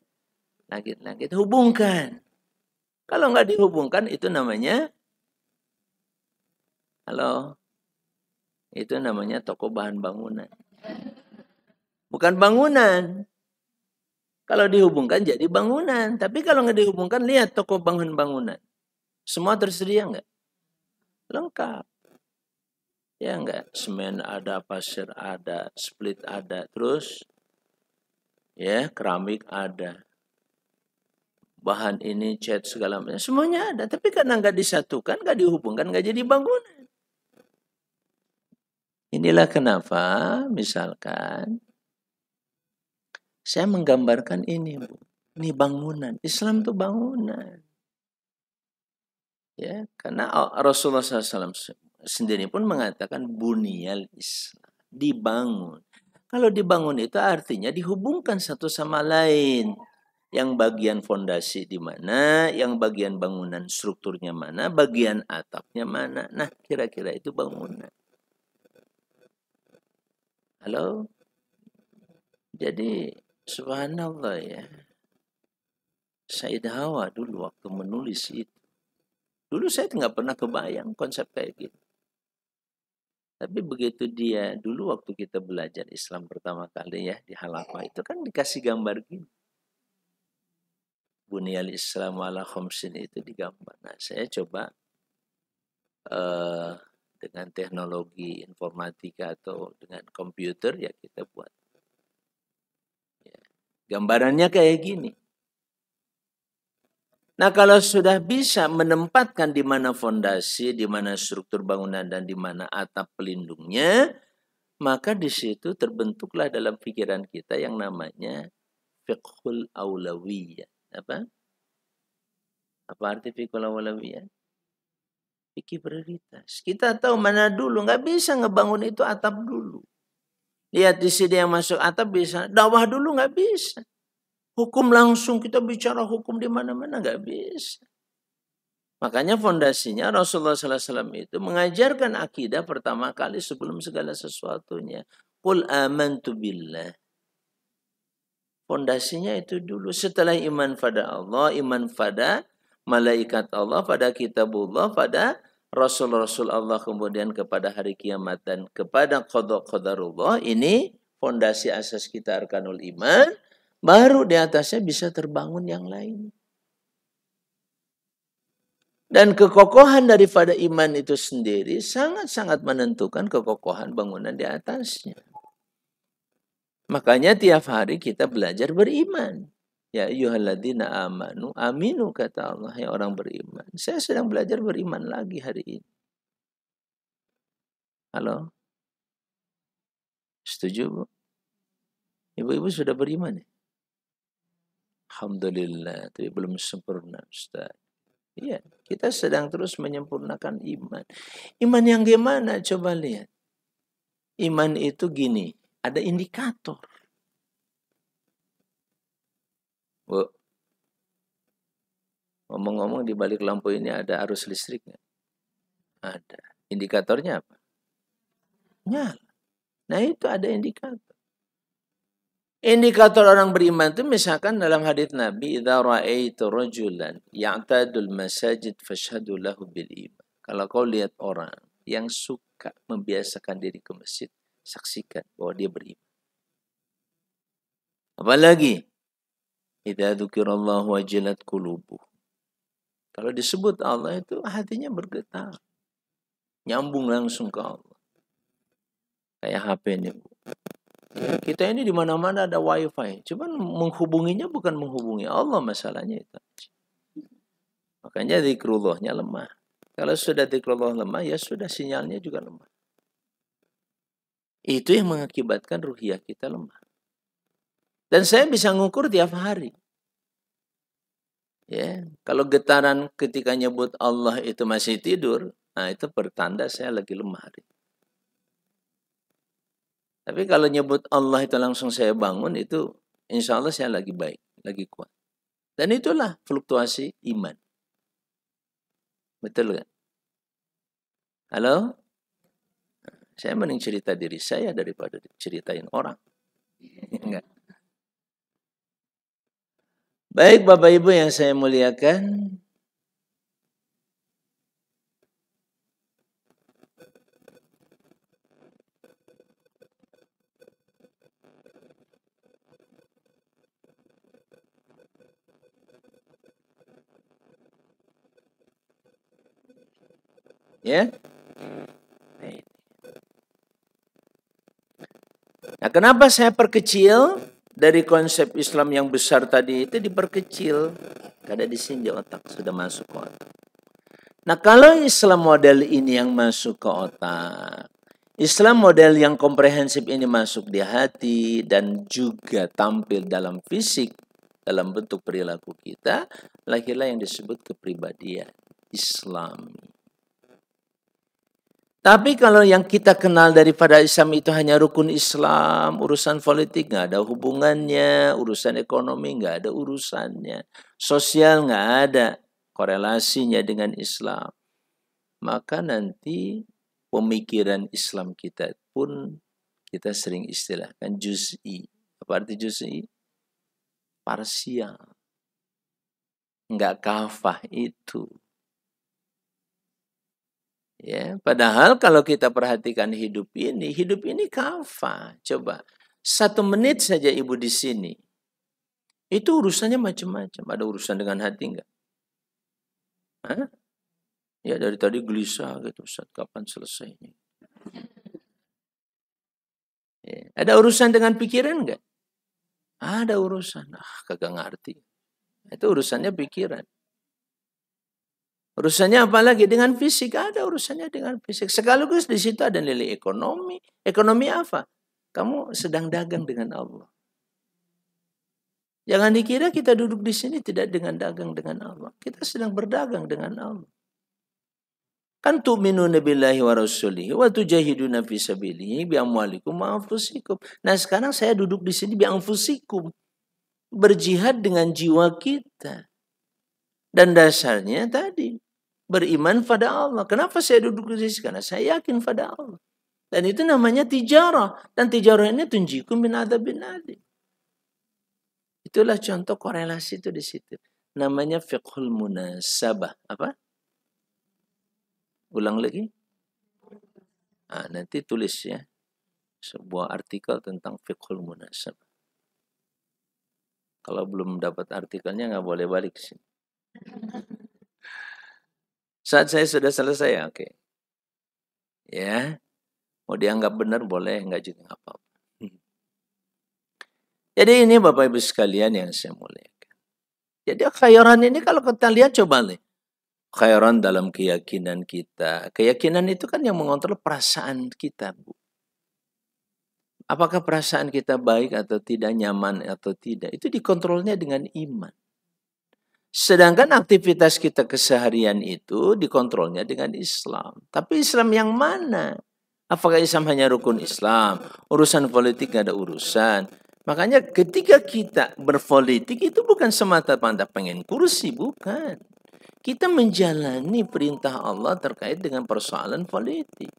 langit-langit. Hubungkan. Kalau nggak dihubungkan itu namanya halo itu namanya toko bahan bangunan. Bukan bangunan. Kalau dihubungkan jadi bangunan. Tapi kalau nggak dihubungkan, lihat toko bangun bangunan. Semua tersedia nggak? Lengkap. Ya nggak? Semen ada, pasir ada, split ada. Terus ya keramik ada bahan ini cat segala macam semuanya ada tapi karena nggak disatukan nggak dihubungkan nggak jadi bangunan inilah kenapa misalkan saya menggambarkan ini bu ini bangunan Islam tuh bangunan ya karena Rasulullah SAW sendiri pun mengatakan bunyal Islam dibangun kalau dibangun itu artinya dihubungkan satu sama lain. Yang bagian fondasi di mana, yang bagian bangunan strukturnya mana, bagian atapnya mana. Nah, kira-kira itu bangunan. Halo? Jadi, subhanallah ya. Said Hawa dulu waktu menulis itu. Dulu saya nggak pernah kebayang konsep kayak gitu. Tapi begitu dia dulu waktu kita belajar Islam pertama kali ya di Halafa itu kan dikasih gambar gini. Bunyal Islam ala khomsin itu digambar. Nah, saya coba uh, dengan teknologi informatika atau dengan komputer ya kita buat. Ya. Gambarannya kayak gini. Nah, kalau sudah bisa menempatkan di mana fondasi, di mana struktur bangunan dan di mana atap pelindungnya, maka di situ terbentuklah dalam pikiran kita yang namanya fiqhul aulawiyah. Apa? Apa arti fiqhul aulawiyah? Fikih prioritas. Kita tahu mana dulu, nggak bisa ngebangun itu atap dulu. Lihat di sini yang masuk atap bisa, dakwah dulu nggak bisa. Hukum langsung kita bicara hukum di mana-mana nggak bisa. Makanya fondasinya Rasulullah Sallallahu Alaihi Wasallam itu mengajarkan akidah pertama kali sebelum segala sesuatunya. Qul tu billah. Fondasinya itu dulu. Setelah iman pada Allah, iman pada malaikat Allah, pada kitabullah, pada Rasul-Rasul Allah, kemudian kepada hari kiamat dan kepada kodok kodarullah. Ini fondasi asas kita arkanul iman Baru di atasnya bisa terbangun yang lain. Dan kekokohan daripada iman itu sendiri sangat-sangat menentukan kekokohan bangunan di atasnya. Makanya tiap hari kita belajar beriman. Ya yuhaladina amanu aminu kata Allah ya orang beriman. Saya sedang belajar beriman lagi hari ini. Halo? Setuju, Bu? Ibu-ibu sudah beriman ya? Alhamdulillah, tapi belum sempurna Ustaz. Iya, kita sedang terus menyempurnakan iman. Iman yang gimana? Coba lihat. Iman itu gini, ada indikator. Bu, ngomong-ngomong di balik lampu ini ada arus listrik nggak? Ada. Indikatornya apa? Nyala. Nah itu ada indikator. Indikator orang beriman itu misalkan dalam hadis Nabi, "Idza ra'aitu rajulan ya'tadul masajid fashhadu lahu bil iman." Kalau kau lihat orang yang suka membiasakan diri ke masjid, saksikan bahwa dia beriman. Apalagi, "Idza Allah wajilat qulubuh." Kalau disebut Allah itu hatinya bergetar. Nyambung langsung ke Allah. Kayak HP ini, Bu. Eh, kita ini di mana-mana ada wifi. Cuman menghubunginya bukan menghubungi Allah masalahnya itu. Makanya zikrullahnya lemah. Kalau sudah zikrullah lemah, ya sudah sinyalnya juga lemah. Itu yang mengakibatkan ruhiah kita lemah. Dan saya bisa mengukur tiap hari. Ya, kalau getaran ketika nyebut Allah itu masih tidur, nah itu pertanda saya lagi lemah hari. Tapi kalau nyebut Allah itu langsung saya bangun itu insya Allah saya lagi baik, lagi kuat. Dan itulah fluktuasi iman. Betul kan? Halo? Saya mending cerita diri saya daripada ceritain orang. Enggak. Iya baik Bapak Ibu yang saya muliakan, Ya. Nah, kenapa saya perkecil dari konsep Islam yang besar tadi itu diperkecil? Karena di sini otak sudah masuk ke otak. Nah, kalau Islam model ini yang masuk ke otak, Islam model yang komprehensif ini masuk di hati dan juga tampil dalam fisik, dalam bentuk perilaku kita, lahirlah yang disebut kepribadian Islam. Tapi kalau yang kita kenal daripada Islam itu hanya rukun Islam, urusan politik nggak ada hubungannya, urusan ekonomi nggak ada urusannya, sosial nggak ada korelasinya dengan Islam. Maka nanti pemikiran Islam kita pun kita sering istilahkan juz'i. Apa arti juz'i? Parsial. Nggak kafah itu. Ya, padahal kalau kita perhatikan hidup ini, hidup ini kafa. Coba satu menit saja ibu di sini, itu urusannya macam-macam. Ada urusan dengan hati enggak? Hah? Ya dari tadi gelisah gitu, saat kapan selesai ini? Ya. Ada urusan dengan pikiran enggak? Ada urusan. Ah, kagak ngerti. Itu urusannya pikiran. Urusannya apa lagi? Dengan fisik. Ada urusannya dengan fisik. Sekaligus di situ ada nilai ekonomi. Ekonomi apa? Kamu sedang dagang dengan Allah. Jangan dikira kita duduk di sini tidak dengan dagang dengan Allah. Kita sedang berdagang dengan Allah. Kan tu'minu nabilahi wa rasulihi wa tujahidu Nabi sabilihi bi amwalikum Nah, sekarang saya duduk di sini bi Berjihad dengan jiwa kita. Dan dasarnya tadi beriman pada Allah. Kenapa saya duduk di sini? Karena saya yakin pada Allah. Dan itu namanya tijarah. Dan tijarah ini tunjikum bin adab bin adi. Itulah contoh korelasi itu di situ. Namanya fiqhul munasabah. Apa? Ulang lagi. Nah, nanti tulis ya. Sebuah artikel tentang fiqhul munasabah. Kalau belum dapat artikelnya nggak boleh balik sini. Saat saya sudah selesai, oke. Okay. Ya, mau dianggap benar boleh, nggak juga nggak apa-apa. Jadi ini Bapak Ibu sekalian yang saya muliakan. Jadi khairan ini kalau kita lihat coba nih. Khairan dalam keyakinan kita. Keyakinan itu kan yang mengontrol perasaan kita, Bu. Apakah perasaan kita baik atau tidak, nyaman atau tidak. Itu dikontrolnya dengan iman. Sedangkan aktivitas kita keseharian itu dikontrolnya dengan Islam. Tapi Islam yang mana? Apakah Islam hanya rukun Islam? Urusan politik ada urusan. Makanya ketika kita berpolitik itu bukan semata-mata pengen kursi, bukan. Kita menjalani perintah Allah terkait dengan persoalan politik.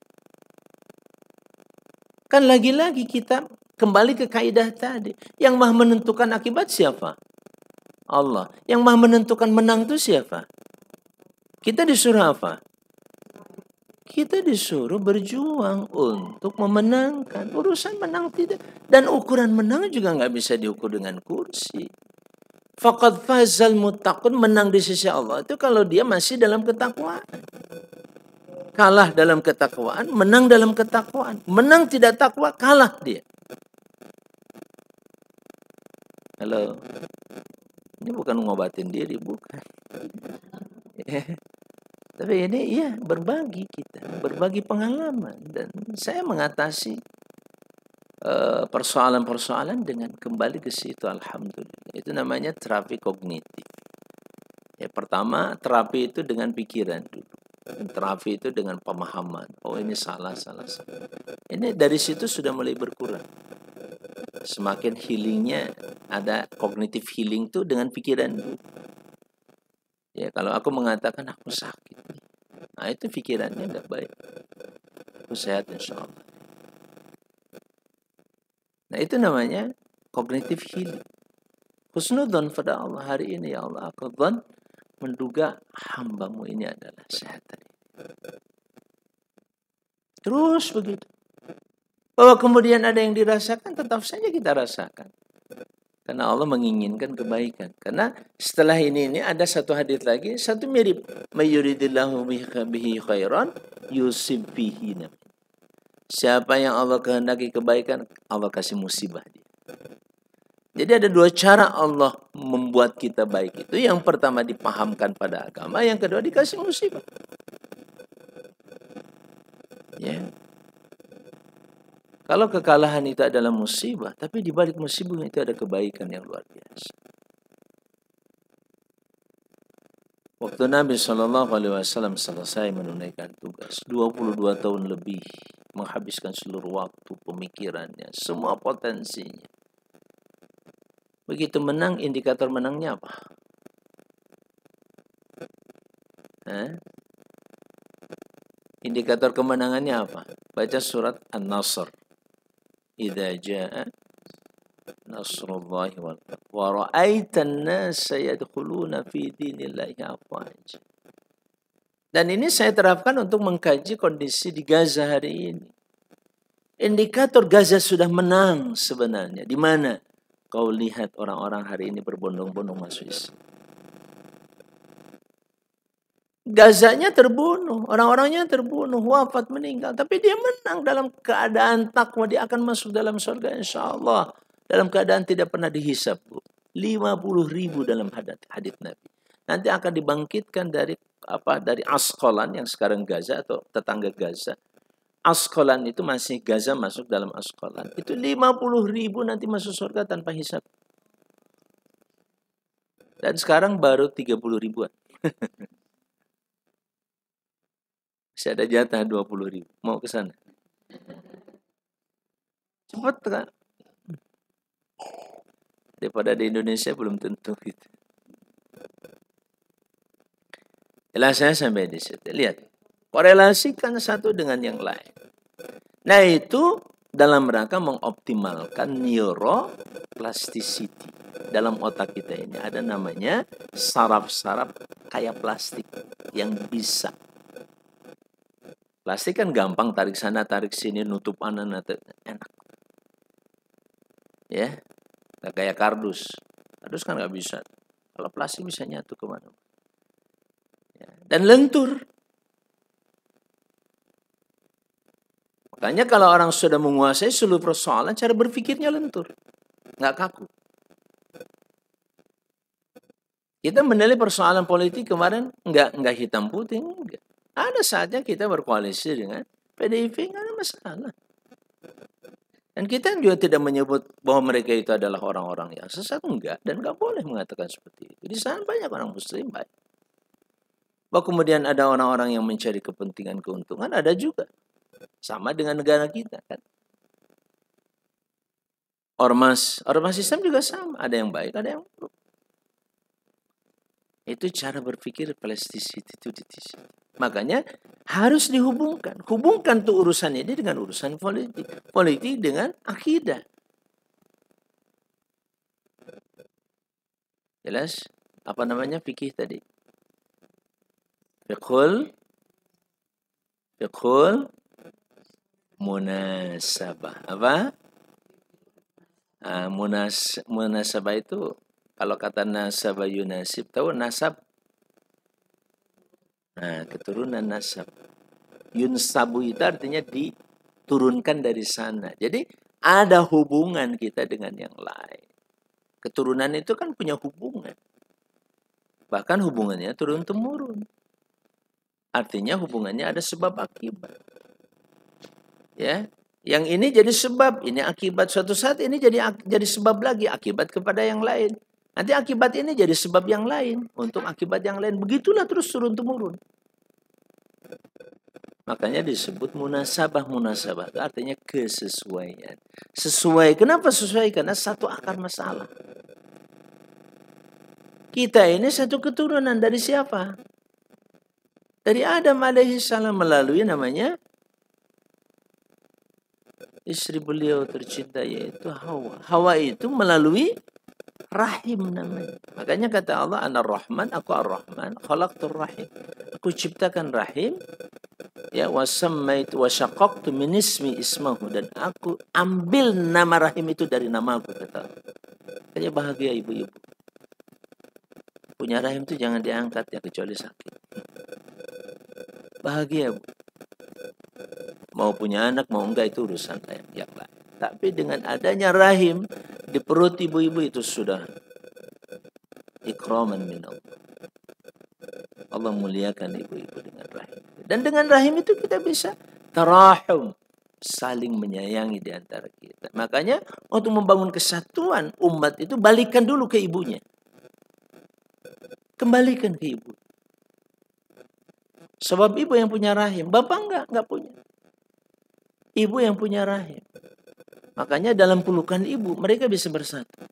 Kan lagi-lagi kita kembali ke kaidah tadi. Yang mah menentukan akibat siapa? Allah. Yang maha menentukan menang itu siapa? Kita disuruh apa? Kita disuruh berjuang untuk memenangkan. Urusan menang tidak. Dan ukuran menang juga nggak bisa diukur dengan kursi. Fakat fazal mutakun menang di sisi Allah itu kalau dia masih dalam ketakwaan. Kalah dalam ketakwaan, menang dalam ketakwaan. Menang tidak takwa, kalah dia. Halo. Ini bukan ngobatin diri, bukan. Tapi ini ya berbagi kita, berbagi pengalaman dan saya mengatasi eh, persoalan-persoalan uh, dengan kembali ke situ alhamdulillah. Itu namanya terapi kognitif. Ya pertama terapi itu dengan pikiran dulu. Terapi itu dengan pemahaman. Oh ini salah salah salah. Ini dari situ sudah mulai berkurang semakin healingnya ada kognitif healing tuh dengan pikiran ya kalau aku mengatakan aku sakit nah itu pikirannya nggak baik aku sehat insya Allah nah itu namanya kognitif healing husnudon pada Allah hari ini ya Allah aku don menduga hambamu ini adalah sehat tadi terus begitu bahwa kemudian ada yang dirasakan, tetap saja kita rasakan. Karena Allah menginginkan kebaikan. Karena setelah ini ini ada satu hadis lagi, satu mirip. Mayuridillahu bihi khairan yusib bihi Siapa yang Allah kehendaki kebaikan, Allah kasih musibah dia. Jadi ada dua cara Allah membuat kita baik itu. Yang pertama dipahamkan pada agama, yang kedua dikasih musibah. Ya. Kalau kekalahan itu adalah musibah, tapi di balik musibah itu ada kebaikan yang luar biasa. Waktu Nabi Shallallahu Alaihi Wasallam selesai menunaikan tugas, 22 tahun lebih menghabiskan seluruh waktu pemikirannya, semua potensinya. Begitu menang, indikator menangnya apa? Hah? Indikator kemenangannya apa? Baca surat An-Nasr إذا جاء نصر الله ورأيت الناس يدخلون في دين الله Dan ini saya terapkan untuk mengkaji kondisi di Gaza hari ini. Indikator Gaza sudah menang sebenarnya. Di mana kau lihat orang-orang hari ini berbondong-bondong masuk Islam? Gazanya terbunuh, orang-orangnya terbunuh, wafat meninggal. Tapi dia menang dalam keadaan takwa, dia akan masuk dalam surga insya Allah. Dalam keadaan tidak pernah dihisap. 50 ribu dalam hadits Nabi. Nanti akan dibangkitkan dari apa dari Askolan yang sekarang Gaza atau tetangga Gaza. Askolan itu masih Gaza masuk dalam Askolan. Itu 50 ribu nanti masuk surga tanpa hisap. Dan sekarang baru 30 ribuan. Saya ada jatah 20 ribu. Mau ke sana? Cepat kan? Daripada di Indonesia belum tentu gitu. Jelas saya sampai di situ. Lihat. Korelasikan satu dengan yang lain. Nah itu dalam rangka mengoptimalkan neuroplasticity. Dalam otak kita ini ada namanya saraf-saraf kayak plastik yang bisa Plastik kan gampang tarik sana, tarik sini, nutup anan, enak. Ya, nggak kayak kardus. Kardus kan nggak bisa. Kalau plastik bisa nyatu kemana. Ya. Dan lentur. Makanya kalau orang sudah menguasai seluruh persoalan, cara berpikirnya lentur. Nggak kaku. Kita menilai persoalan politik kemarin nggak nggak hitam putih, enggak. Ada saatnya kita berkoalisi dengan PDIP, nggak ada masalah. Dan kita juga tidak menyebut bahwa mereka itu adalah orang-orang yang sesat, enggak. Dan nggak boleh mengatakan seperti itu. Di sana banyak orang muslim, baik. Bahwa kemudian ada orang-orang yang mencari kepentingan keuntungan, ada juga. Sama dengan negara kita, kan. Ormas, ormas Islam juga sama. Ada yang baik, ada yang buruk. Itu cara berpikir plasticity Makanya harus dihubungkan. Hubungkan tuh urusan ini dengan urusan politik. Politik dengan akidah. Jelas? Apa namanya fikih tadi? Fiqhul Fiqhul munasabah. Apa? Ah, munas, munasabah itu kalau kata nasab yunasib, tahu nasab? Nah, keturunan nasab. Yunsabu itu artinya diturunkan dari sana. Jadi ada hubungan kita dengan yang lain. Keturunan itu kan punya hubungan. Bahkan hubungannya turun-temurun. Artinya hubungannya ada sebab akibat. Ya, yang ini jadi sebab, ini akibat. Suatu saat ini jadi jadi sebab lagi akibat kepada yang lain. Nanti akibat ini jadi sebab yang lain untuk akibat yang lain. Begitulah terus turun temurun. Makanya disebut munasabah munasabah artinya kesesuaian. Sesuai. Kenapa sesuai? Karena satu akar masalah. Kita ini satu keturunan dari siapa? Dari Adam alaihi salam melalui namanya istri beliau tercinta yaitu Hawa. Hawa itu melalui rahim namanya. Makanya kata Allah, Anar Rahman, aku Ar Rahman, khalaqtur rahim. Aku ciptakan rahim, ya wasammait wasyaqaqtu tu ismi ismahu dan aku ambil nama rahim itu dari nama aku. kata. kaya bahagia ibu-ibu. Punya rahim tu jangan diangkat ya kecuali sakit. Bahagia, Bu. Mau punya anak, mau enggak itu urusan saya. Ya, Pak. Tapi dengan adanya rahim di perut ibu-ibu itu sudah ikraman min Allah. Allah muliakan ibu-ibu dengan rahim. Dan dengan rahim itu kita bisa tarahum, saling menyayangi di antara kita. Makanya untuk membangun kesatuan umat itu balikan dulu ke ibunya. Kembalikan ke ibu. Sebab ibu yang punya rahim, bapak enggak, enggak punya. Ibu yang punya rahim. Makanya dalam pelukan ibu mereka bisa bersatu.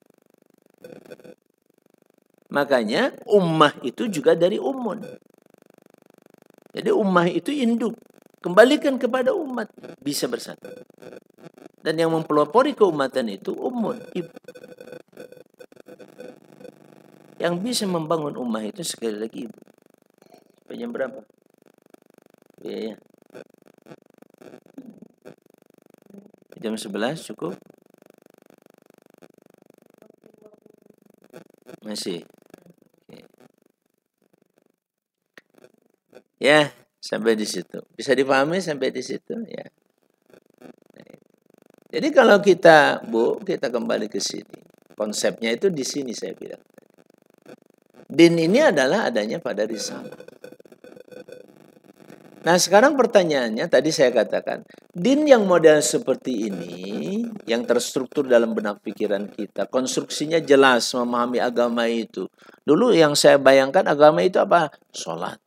Makanya ummah itu juga dari umun Jadi ummah itu induk. Kembalikan kepada umat bisa bersatu. Dan yang mempelopori keumatan itu umun ibu. Yang bisa membangun ummah itu sekali lagi ibu. Jam berapa? Iya. iya jam 11 cukup masih ya sampai di situ bisa dipahami sampai di situ ya jadi kalau kita bu kita kembali ke sini konsepnya itu di sini saya bilang din ini adalah adanya pada risalah Nah, sekarang pertanyaannya tadi saya katakan, din yang model seperti ini yang terstruktur dalam benak pikiran kita, konstruksinya jelas memahami agama itu. Dulu yang saya bayangkan agama itu apa? sholat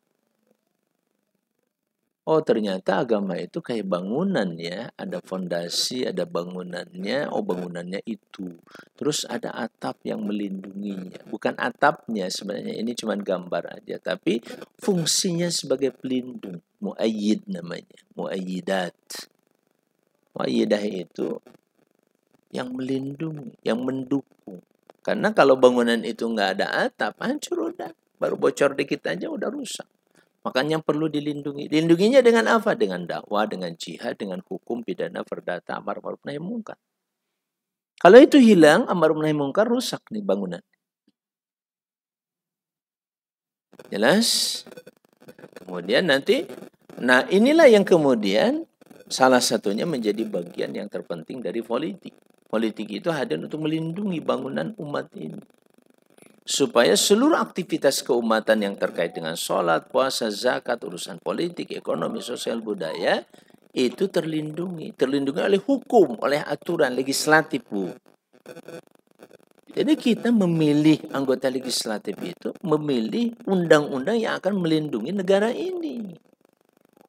oh ternyata agama itu kayak bangunan ya, ada fondasi, ada bangunannya, oh iya. bangunannya itu. Terus ada atap yang melindunginya. Bukan atapnya sebenarnya, ini cuma gambar aja, tapi fungsinya sebagai pelindung, muayyid namanya, muayyidat. Muayyidah itu yang melindungi, yang mendukung. Karena kalau bangunan itu nggak ada atap, hancur udah. Baru bocor dikit aja udah rusak. Makanya yang perlu dilindungi. Dilindunginya dengan apa? Dengan dakwah, dengan jihad, dengan hukum pidana perdata amar ma'ruf nahi mungkar. Kalau itu hilang, amar ma'ruf nahi mungkar rusak nih bangunan. Jelas? Kemudian nanti nah inilah yang kemudian salah satunya menjadi bagian yang terpenting dari politik. Politik itu hadir untuk melindungi bangunan umat ini supaya seluruh aktivitas keumatan yang terkait dengan sholat, puasa, zakat, urusan politik, ekonomi, sosial, budaya itu terlindungi, terlindungi oleh hukum, oleh aturan legislatif bu. Jadi kita memilih anggota legislatif itu memilih undang-undang yang akan melindungi negara ini.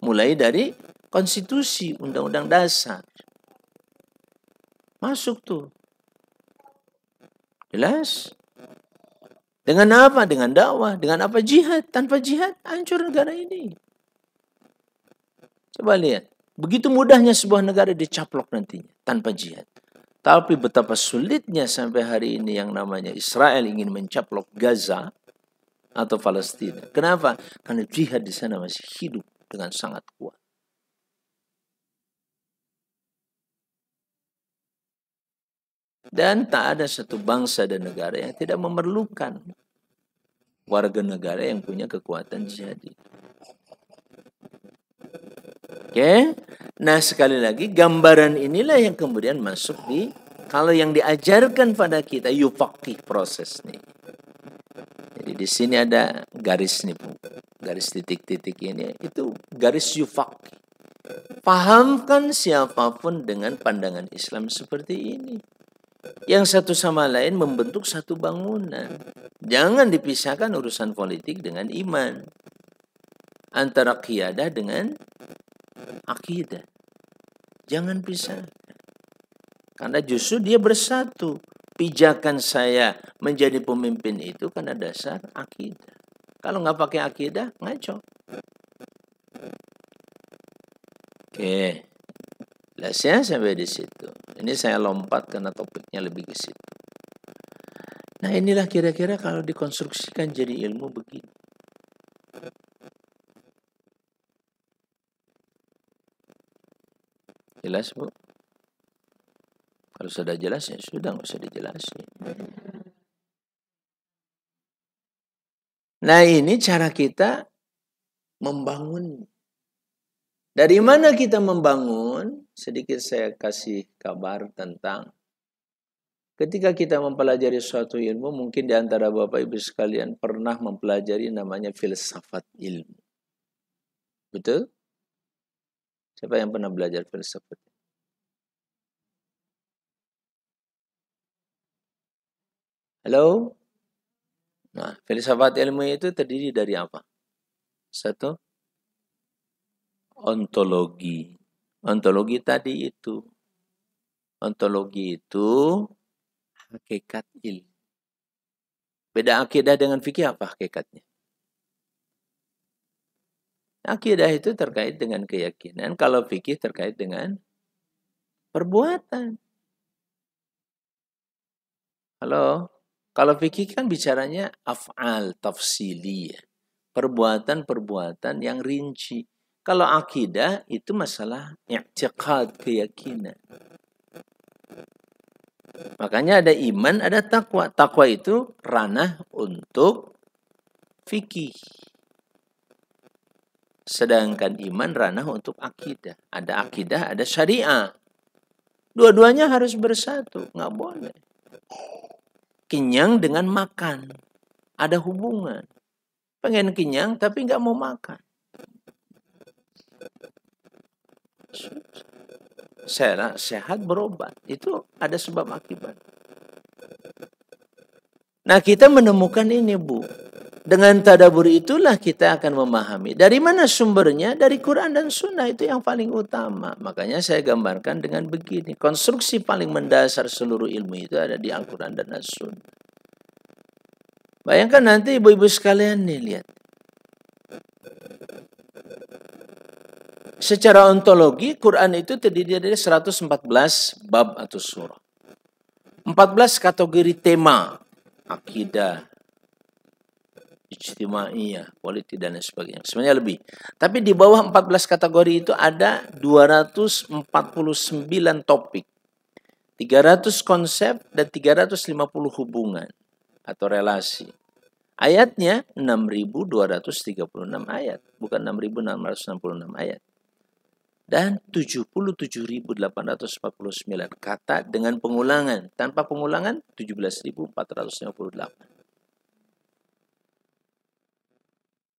Mulai dari konstitusi, undang-undang dasar. Masuk tuh. Jelas? Dengan apa? Dengan dakwah. Dengan apa? Jihad. Tanpa jihad, hancur negara ini. Coba lihat. Begitu mudahnya sebuah negara dicaplok nantinya. Tanpa jihad. Tapi betapa sulitnya sampai hari ini yang namanya Israel ingin mencaplok Gaza atau Palestina. Kenapa? Karena jihad di sana masih hidup dengan sangat kuat. Dan tak ada satu bangsa dan negara yang tidak memerlukan warga negara yang punya kekuatan jihadi. Oke. Okay? Nah, sekali lagi gambaran inilah yang kemudian masuk di kalau yang diajarkan pada kita yufakih proses nih. Jadi di sini ada garis nih, bu, garis titik-titik ini itu garis yufakih. Pahamkan siapapun dengan pandangan Islam seperti ini yang satu sama lain membentuk satu bangunan. Jangan dipisahkan urusan politik dengan iman. Antara kiadah dengan akidah. Jangan pisah. Karena justru dia bersatu. Pijakan saya menjadi pemimpin itu karena dasar akidah. Kalau nggak pakai akidah, ngaco. Oke. Okay. Lesnya sampai di situ. Ini saya lompat karena topiknya lebih ke situ. Nah inilah kira-kira kalau dikonstruksikan jadi ilmu begini. Jelas bu? Kalau sudah jelas ya sudah nggak usah dijelasin. Nah ini cara kita membangun. Dari mana kita membangun? Namun, sedikit saya kasih kabar tentang ketika kita mempelajari suatu ilmu, mungkin di antara Bapak Ibu sekalian pernah mempelajari namanya filsafat ilmu. Betul? Siapa yang pernah belajar filsafat? Halo? Nah, filsafat ilmu itu terdiri dari apa? Satu, ontologi. Ontologi tadi itu. Ontologi itu hakikat ilmu. Beda akidah dengan fikih apa hakikatnya? Akidah itu terkait dengan keyakinan, kalau fikih terkait dengan perbuatan. Halo, kalau fikih kan bicaranya af'al tafsiliyah, perbuatan-perbuatan yang rinci. Kalau akidah itu masalah i'tiqad, keyakinan. Makanya ada iman, ada takwa. Takwa itu ranah untuk fikih. Sedangkan iman ranah untuk akidah. Ada akidah, ada syariah. Dua-duanya harus bersatu, nggak boleh. Kenyang dengan makan, ada hubungan. Pengen kenyang tapi nggak mau makan. Saya sehat berobat. Itu ada sebab akibat. Nah kita menemukan ini bu. Dengan tadabur itulah kita akan memahami. Dari mana sumbernya? Dari Quran dan Sunnah itu yang paling utama. Makanya saya gambarkan dengan begini. Konstruksi paling mendasar seluruh ilmu itu ada di Al-Quran dan As-Sunnah. Bayangkan nanti ibu-ibu sekalian nih lihat. Secara ontologi, Quran itu terdiri dari 114 bab atau surah. 14 kategori tema, akidah, ijtimaiyah, politik dan lain sebagainya. Sebenarnya lebih. Tapi di bawah 14 kategori itu ada 249 topik, 300 konsep dan 350 hubungan atau relasi. Ayatnya 6236 ayat, bukan 6666 ayat dan 77.849 kata dengan pengulangan. Tanpa pengulangan 17.458.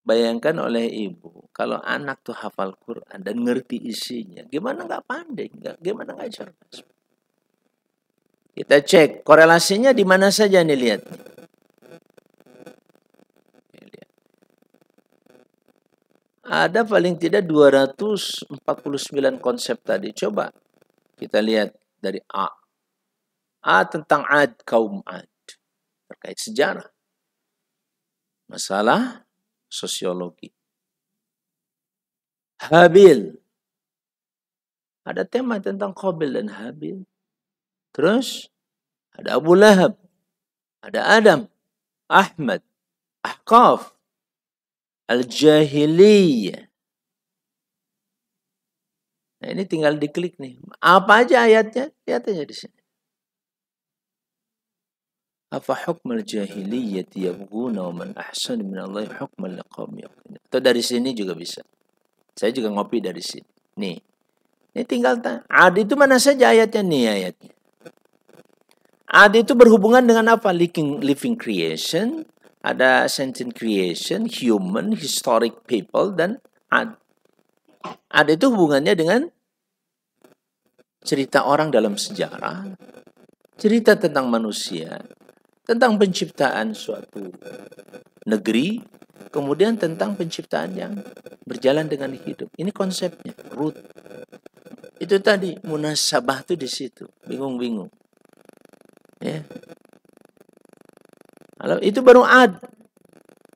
Bayangkan oleh ibu, kalau anak tuh hafal Quran dan ngerti isinya, gimana nggak pandai, nggak, gimana nggak cerdas. Kita cek korelasinya di mana saja nih lihat. ada paling tidak 249 konsep tadi. Coba kita lihat dari A. A tentang Ad, kaum Ad. Terkait sejarah. Masalah sosiologi. Habil. Ada tema tentang Qabil dan Habil. Terus ada Abu Lahab. Ada Adam. Ahmad. Ahqaf. Al-jahiliyah. Nah, ini tinggal diklik nih. Apa aja ayatnya? Lihat aja di sini. Apa hukum al jahiliyah yabghuna wa man ahsan min Allah al liqaum yaqin. Atau dari sini juga bisa. Saya juga ngopi dari sini. Nih. Ini tinggal ad itu mana saja ayatnya nih ayatnya. Ad itu berhubungan dengan apa? Living, living creation, ada sentient creation, human, historic people, dan ad. Ad itu hubungannya dengan cerita orang dalam sejarah, cerita tentang manusia, tentang penciptaan suatu negeri, kemudian tentang penciptaan yang berjalan dengan hidup. Ini konsepnya, root. Itu tadi munasabah itu di situ, bingung-bingung. Ya, kalau itu baru ad.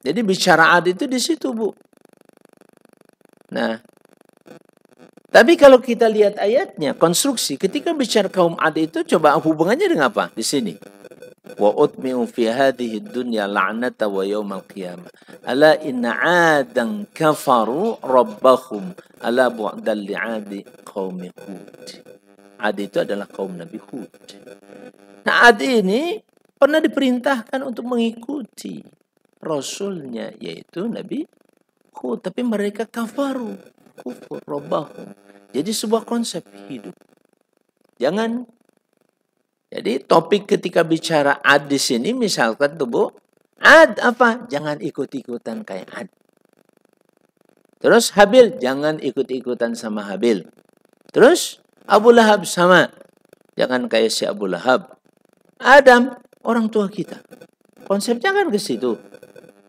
Jadi bicara ad itu di situ, Bu. Nah, tapi kalau kita lihat ayatnya, konstruksi, ketika bicara kaum ad itu, coba hubungannya dengan apa? Di sini. Wa utmi'u fi hadhihi dunya la'nata wa yawmal qiyamah. Ala inna adan kafaru rabbahum ala bu'dal li'adi qaumi Hud. Ad itu adalah kaum Nabi Hud. Nah, ad ini pernah diperintahkan untuk mengikuti rasulnya yaitu Nabi Hud tapi mereka kafaru kufur robahu jadi sebuah konsep hidup jangan jadi topik ketika bicara ad di sini misalkan tubuh ad apa jangan ikut-ikutan kayak ad terus Habil jangan ikut-ikutan sama Habil terus Abu Lahab sama jangan kayak si Abu Lahab Adam orang tua kita. Konsepnya kan ke situ.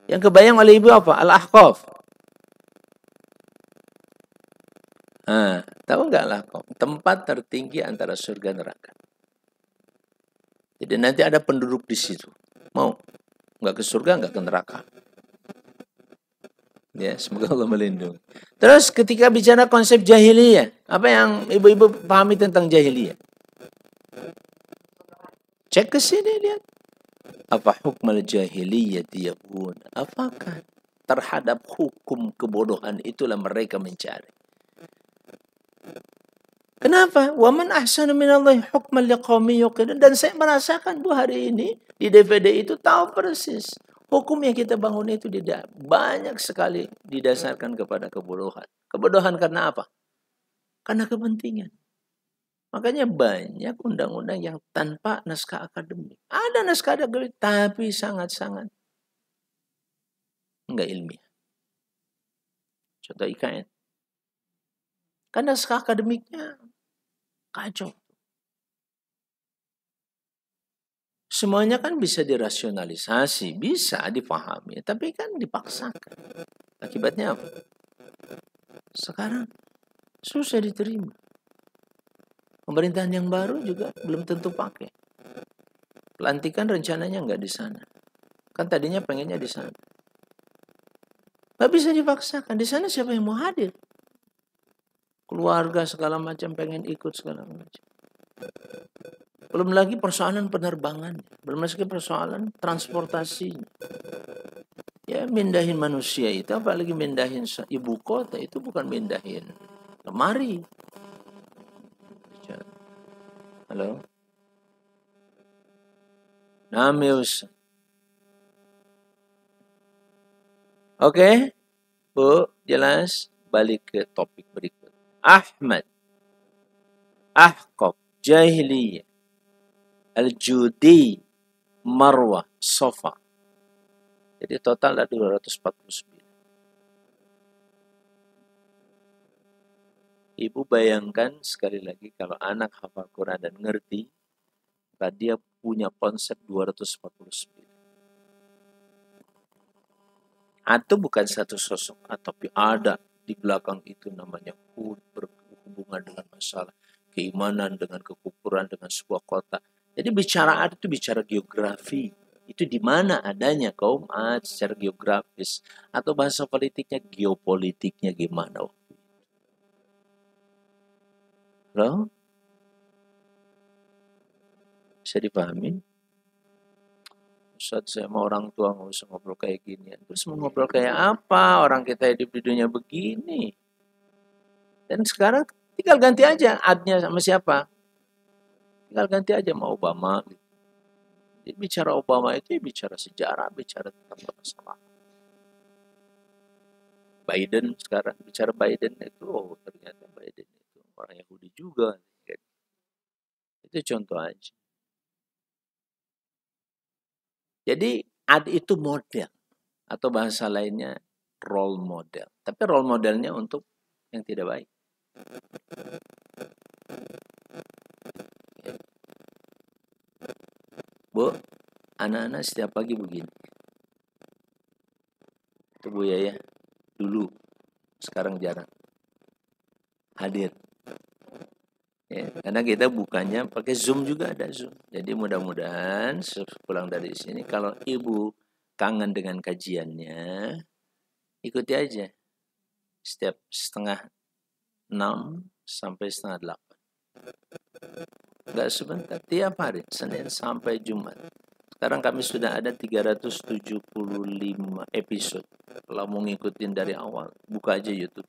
Yang kebayang oleh ibu apa? Al-Ahqaf. Nah, tahu nggak Al-Ahqaf? Tempat tertinggi antara surga neraka. Jadi nanti ada penduduk di situ. Mau nggak ke surga, nggak ke neraka. Ya, semoga Allah melindungi. Terus ketika bicara konsep jahiliyah, apa yang ibu-ibu pahami tentang jahiliyah? Cek ke sini lihat. Apa hukum jahiliyah pun? Apakah terhadap hukum kebodohan itulah mereka mencari? Kenapa? Waman ahsanu minallahi hukman liqawmi yuqinun. Dan saya merasakan Bu hari ini di DVD itu tahu persis. Hukum yang kita bangun itu tidak banyak sekali didasarkan kepada kebodohan. Kebodohan karena apa? Karena kepentingan. Makanya banyak undang-undang yang tanpa naskah akademik. Ada naskah akademik, tapi sangat-sangat nggak ilmiah. Contoh IKN. Kan naskah akademiknya kacau. Semuanya kan bisa dirasionalisasi, bisa dipahami, tapi kan dipaksakan. Akibatnya apa? Sekarang susah diterima. Pemerintahan yang baru juga belum tentu pakai. Pelantikan rencananya nggak di sana. Kan tadinya pengennya di sana. Nggak bisa dipaksakan. Di sana siapa yang mau hadir? Keluarga segala macam pengen ikut segala macam. Belum lagi persoalan penerbangan. Belum lagi persoalan transportasinya. Ya, mindahin manusia itu apalagi mindahin ibu kota itu bukan mindahin lemari. Halo? Namius. Oke, Bu, jelas? Balik ke topik berikut. Ahmad. Ahqab. Jahiliyah. Al-Judi. Marwah. Sofa. Jadi total ada 249. Ibu bayangkan sekali lagi kalau anak hafal Quran dan ngerti, maka dia punya konsep 249. Atau bukan satu sosok, tapi ada di belakang itu namanya hud berhubungan dengan masalah keimanan, dengan kekufuran, dengan sebuah kota. Jadi bicara ad itu bicara geografi. Itu di mana adanya kaum ad ah, secara geografis atau bahasa politiknya geopolitiknya gimana. Halo? Bisa dipahami? Ustaz, saya mau orang tua nggak usah ngobrol kayak gini. Terus mau iya, ngobrol iya, kayak iya. apa? Orang kita hidup di dunia begini. Dan sekarang tinggal ganti aja adnya sama siapa. Tinggal ganti aja sama Obama. Jadi bicara Obama itu ya bicara sejarah, bicara tentang masalah. Biden sekarang bicara Biden itu oh ternyata Biden orang Yahudi juga. Itu contoh aja. Jadi ad itu model atau bahasa lainnya role model. Tapi role modelnya untuk yang tidak baik. Bu, anak-anak setiap pagi begini. Itu Bu Yaya, dulu, sekarang jarang. Hadir. Ya, karena kita bukannya pakai Zoom juga ada Zoom. Jadi mudah-mudahan pulang dari sini kalau ibu kangen dengan kajiannya, ikuti aja. Setiap setengah enam sampai setengah delapan. Tidak sebentar, tiap hari, Senin sampai Jumat. Sekarang kami sudah ada 375 episode. Kalau mau ngikutin dari awal, buka aja YouTube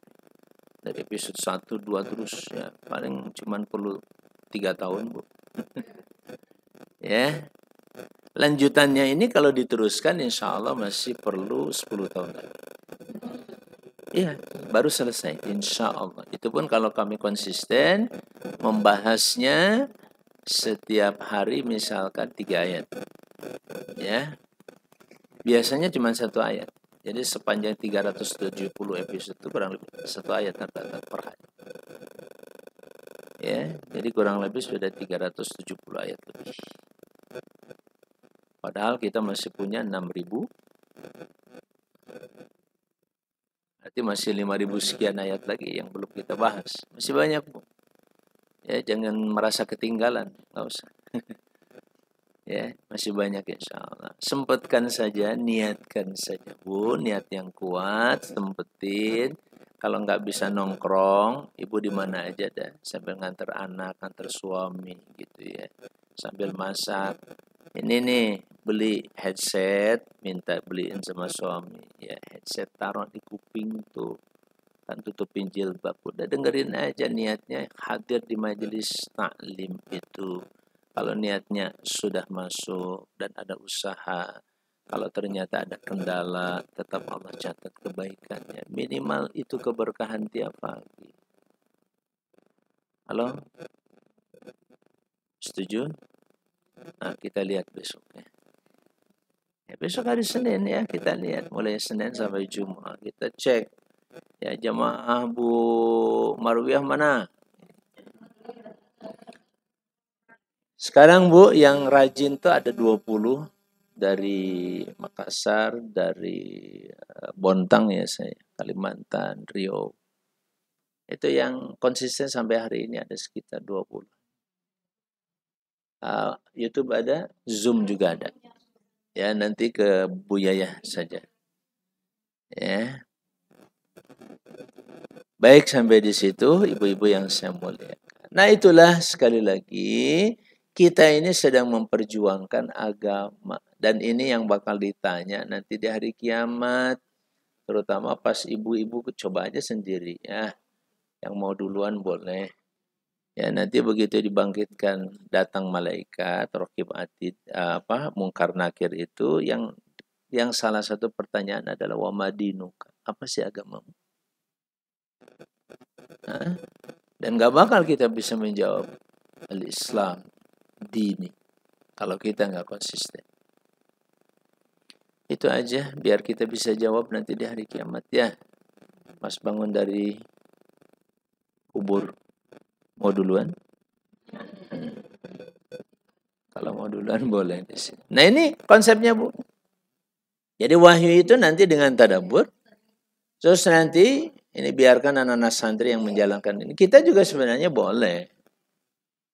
dari episode 1 2 terus ya paling cuman perlu tiga tahun bu ya lanjutannya ini kalau diteruskan insya Allah masih perlu 10 tahun lagi Iya, baru selesai. Insya Allah. Itu pun kalau kami konsisten membahasnya setiap hari misalkan tiga ayat. Ya, biasanya cuma satu ayat. Jadi sepanjang 370 episode itu kurang lebih satu ayat terdapat per hari. Ya, jadi kurang lebih sudah 370 ayat lebih. Padahal kita masih punya 6000 Berarti masih 5000 sekian ayat lagi yang belum kita bahas. Masih banyak, Ya, jangan merasa ketinggalan, nggak usah. ya masih banyak insya Allah sempetkan saja niatkan saja bu niat yang kuat sempetin kalau nggak bisa nongkrong ibu di mana aja dah sambil nganter anak nganter suami gitu ya sambil masak ini nih beli headset minta beliin sama suami ya headset taruh di kuping tuh kan tutupin jilbab udah dengerin aja niatnya hadir di majelis taklim itu kalau niatnya sudah masuk dan ada usaha, kalau ternyata ada kendala, tetap Allah catat kebaikannya. Minimal itu keberkahan tiap pagi. Halo? Setuju? Nah, kita lihat besoknya. Ya, besok hari Senin ya, kita lihat. Mulai Senin sampai Jumat. Kita cek. Ya, jemaah Bu Marwiyah mana? Sekarang Bu yang rajin tuh ada 20 dari Makassar, dari eh, Bontang ya saya, Kalimantan, Rio. Itu yang konsisten sampai hari ini ada sekitar 20. Uh, ah, YouTube ada, Zoom juga ada. Ya, nanti ke Bu Yaya saja. Ya. Baik sampai di situ ibu-ibu yang saya mulia. Nah, itulah sekali lagi kita ini sedang memperjuangkan agama dan ini yang bakal ditanya nanti di hari kiamat terutama pas ibu-ibu coba aja sendiri ya yang mau duluan boleh ya nanti begitu dibangkitkan datang malaikat rokib atid apa mungkar nakir itu yang yang salah satu pertanyaan adalah wamadinuka apa sih agamamu Hah? dan gak bakal kita bisa menjawab al-Islam ini kalau kita nggak konsisten. Itu aja biar kita bisa jawab nanti di hari kiamat ya. Mas bangun dari kubur mau duluan? Kalau mau duluan boleh di sini. Nah ini konsepnya bu. Jadi wahyu itu nanti dengan tadabur. Terus nanti ini biarkan anak-anak santri yang menjalankan ini. Kita juga sebenarnya boleh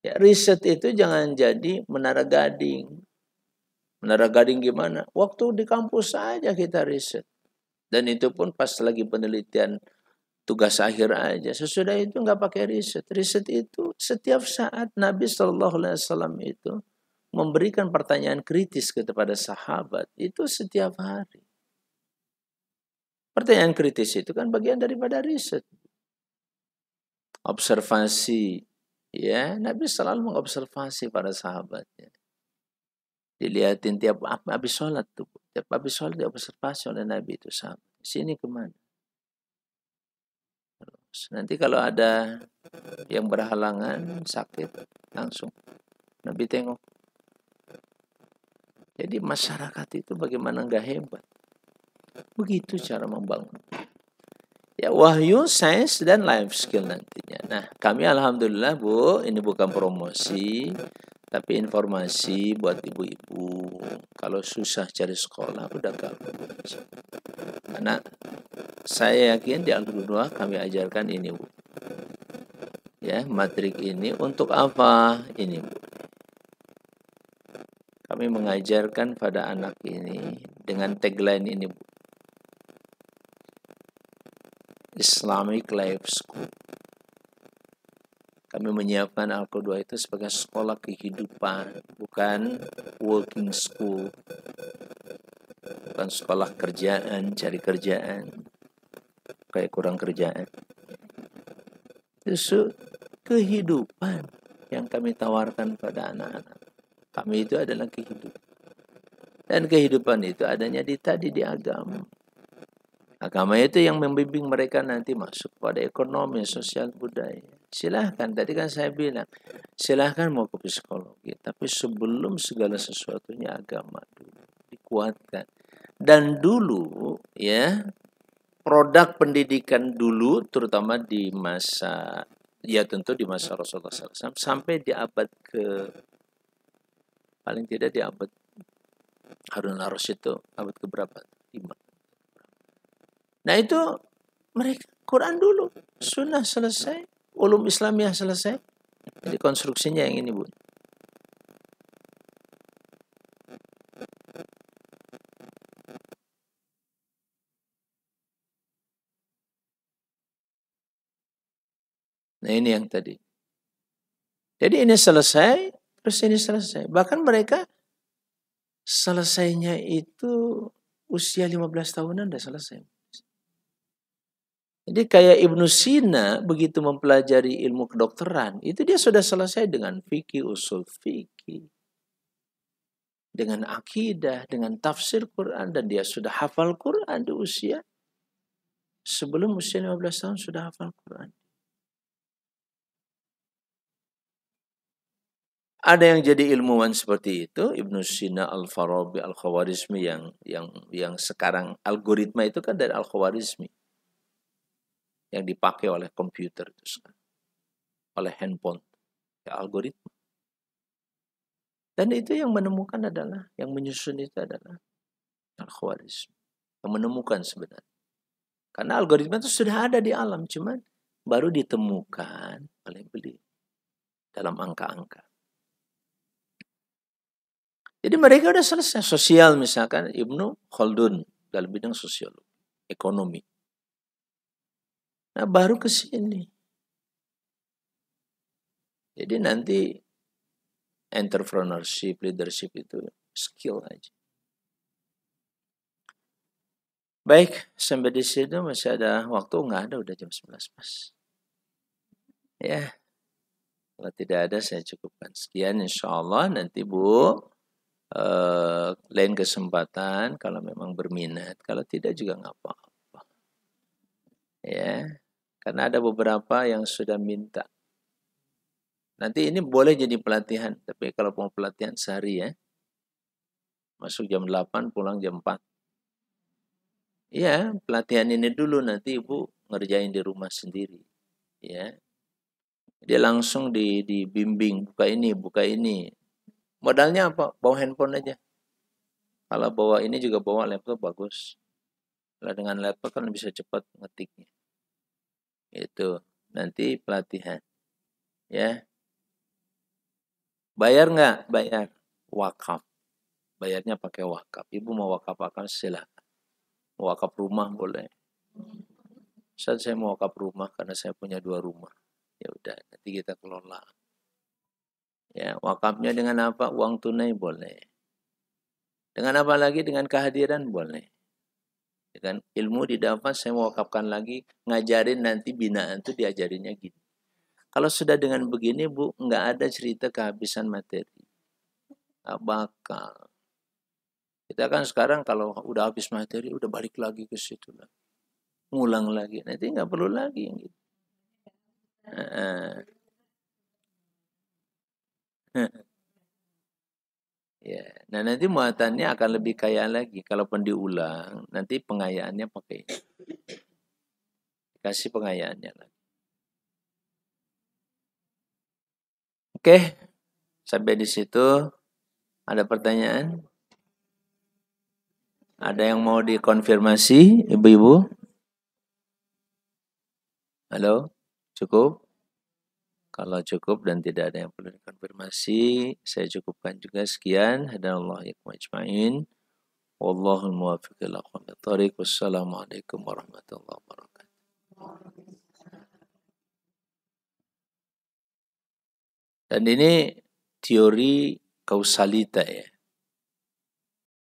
Ya, riset itu jangan jadi menara gading. Menara gading gimana? Waktu di kampus saja kita riset. Dan itu pun pas lagi penelitian tugas akhir aja. Sesudah itu nggak pakai riset. Riset itu setiap saat Nabi Shallallahu Alaihi Wasallam itu memberikan pertanyaan kritis kepada sahabat itu setiap hari. Pertanyaan kritis itu kan bagian daripada riset. Observasi, Ya, Nabi selalu mengobservasi para sahabatnya. Dilihatin tiap habis sholat tuh. Tiap habis sholat diobservasi oleh Nabi itu sahabat. Sini kemana? Terus, nanti kalau ada yang berhalangan, sakit, langsung. Nabi tengok. Jadi masyarakat itu bagaimana nggak hebat. Begitu cara membangun ya wahyu sains dan life skill nantinya nah kami alhamdulillah bu ini bukan promosi tapi informasi buat ibu-ibu kalau susah cari sekolah udah gak karena saya yakin di al kami ajarkan ini bu ya matrik ini untuk apa ini bu kami mengajarkan pada anak ini dengan tagline ini bu Islamic Life School. Kami menyiapkan al quran itu sebagai sekolah kehidupan, bukan working school. Bukan sekolah kerjaan, cari kerjaan. Kayak kurang kerjaan. Itu kehidupan yang kami tawarkan pada anak-anak. Kami itu adalah kehidupan. Dan kehidupan itu adanya di tadi di agama. Agama itu yang membimbing mereka nanti masuk pada ekonomi, sosial, budaya. Silahkan, tadi kan saya bilang, silahkan mau ke psikologi. Tapi sebelum segala sesuatunya agama dulu dikuatkan. Dan dulu ya, produk pendidikan dulu terutama di masa, ya tentu di masa Rasulullah SAW, sampai di abad ke, paling tidak di abad Harun Harus itu abad keberapa? Iman. Nah itu mereka Quran dulu, sunnah selesai, ulum Islamiyah selesai. Jadi konstruksinya yang ini, Bu. Nah ini yang tadi. Jadi ini selesai, terus ini selesai. Bahkan mereka selesainya itu usia 15 tahunan sudah selesai. Jadi kayak Ibnu Sina begitu mempelajari ilmu kedokteran, itu dia sudah selesai dengan fikih usul fikih. Dengan akidah, dengan tafsir Quran dan dia sudah hafal Quran di usia sebelum usia 15 tahun sudah hafal Quran. Ada yang jadi ilmuwan seperti itu, Ibnu Sina, Al-Farabi, Al-Khawarizmi yang yang yang sekarang algoritma itu kan dari Al-Khawarizmi yang dipakai oleh komputer itu oleh handphone ya, algoritma dan itu yang menemukan adalah yang menyusun itu adalah al -Khawarism. yang menemukan sebenarnya karena algoritma itu sudah ada di alam cuman baru ditemukan oleh beliau dalam angka-angka jadi mereka sudah selesai sosial misalkan Ibnu Khaldun dalam bidang sosiologi ekonomi Nah baru ke sini. Jadi nanti entrepreneurship, leadership itu skill aja. Baik, sampai di sini masih ada waktu nggak ada udah jam 11 pas. Ya, kalau tidak ada saya cukupkan sekian insya Allah nanti Bu eh, lain kesempatan kalau memang berminat kalau tidak juga nggak apa-apa ya karena ada beberapa yang sudah minta. Nanti ini boleh jadi pelatihan, tapi kalau mau pelatihan sehari ya. Masuk jam 8, pulang jam 4. Ya, pelatihan ini dulu nanti Ibu ngerjain di rumah sendiri. Ya. Dia langsung di dibimbing, buka ini, buka ini. Modalnya apa? Bawa handphone aja. Kalau bawa ini juga bawa laptop bagus. Kalau dengan laptop kan bisa cepat ngetiknya itu nanti pelatihan ya bayar nggak bayar wakaf bayarnya pakai wakaf ibu mau wakaf akan silahkan mau wakaf rumah boleh saat saya mau wakaf rumah karena saya punya dua rumah ya udah nanti kita kelola ya wakafnya dengan apa uang tunai boleh dengan apa lagi dengan kehadiran boleh ya kan ilmu didapat saya mewakafkan lagi ngajarin nanti binaan tuh diajarinnya gini kalau sudah dengan begini bu nggak ada cerita kehabisan materi nggak bakal kita kan sekarang kalau udah habis materi udah balik lagi ke situ lah ngulang lagi nanti nggak perlu lagi gitu Ya. Nah nanti muatannya akan lebih kaya lagi. Kalaupun diulang, nanti pengayaannya pakai Kasih pengayaannya lagi. Oke, sampai di situ. Ada pertanyaan? Ada yang mau dikonfirmasi, ibu-ibu? Halo, cukup? Kalau cukup dan tidak ada yang perlu dikonfirmasi, saya cukupkan juga sekian. Hadanallah yakum ajma'in. Wallahul muwafiq ila aqwamit Wassalamualaikum warahmatullahi wabarakatuh. Dan ini teori kausalita ya.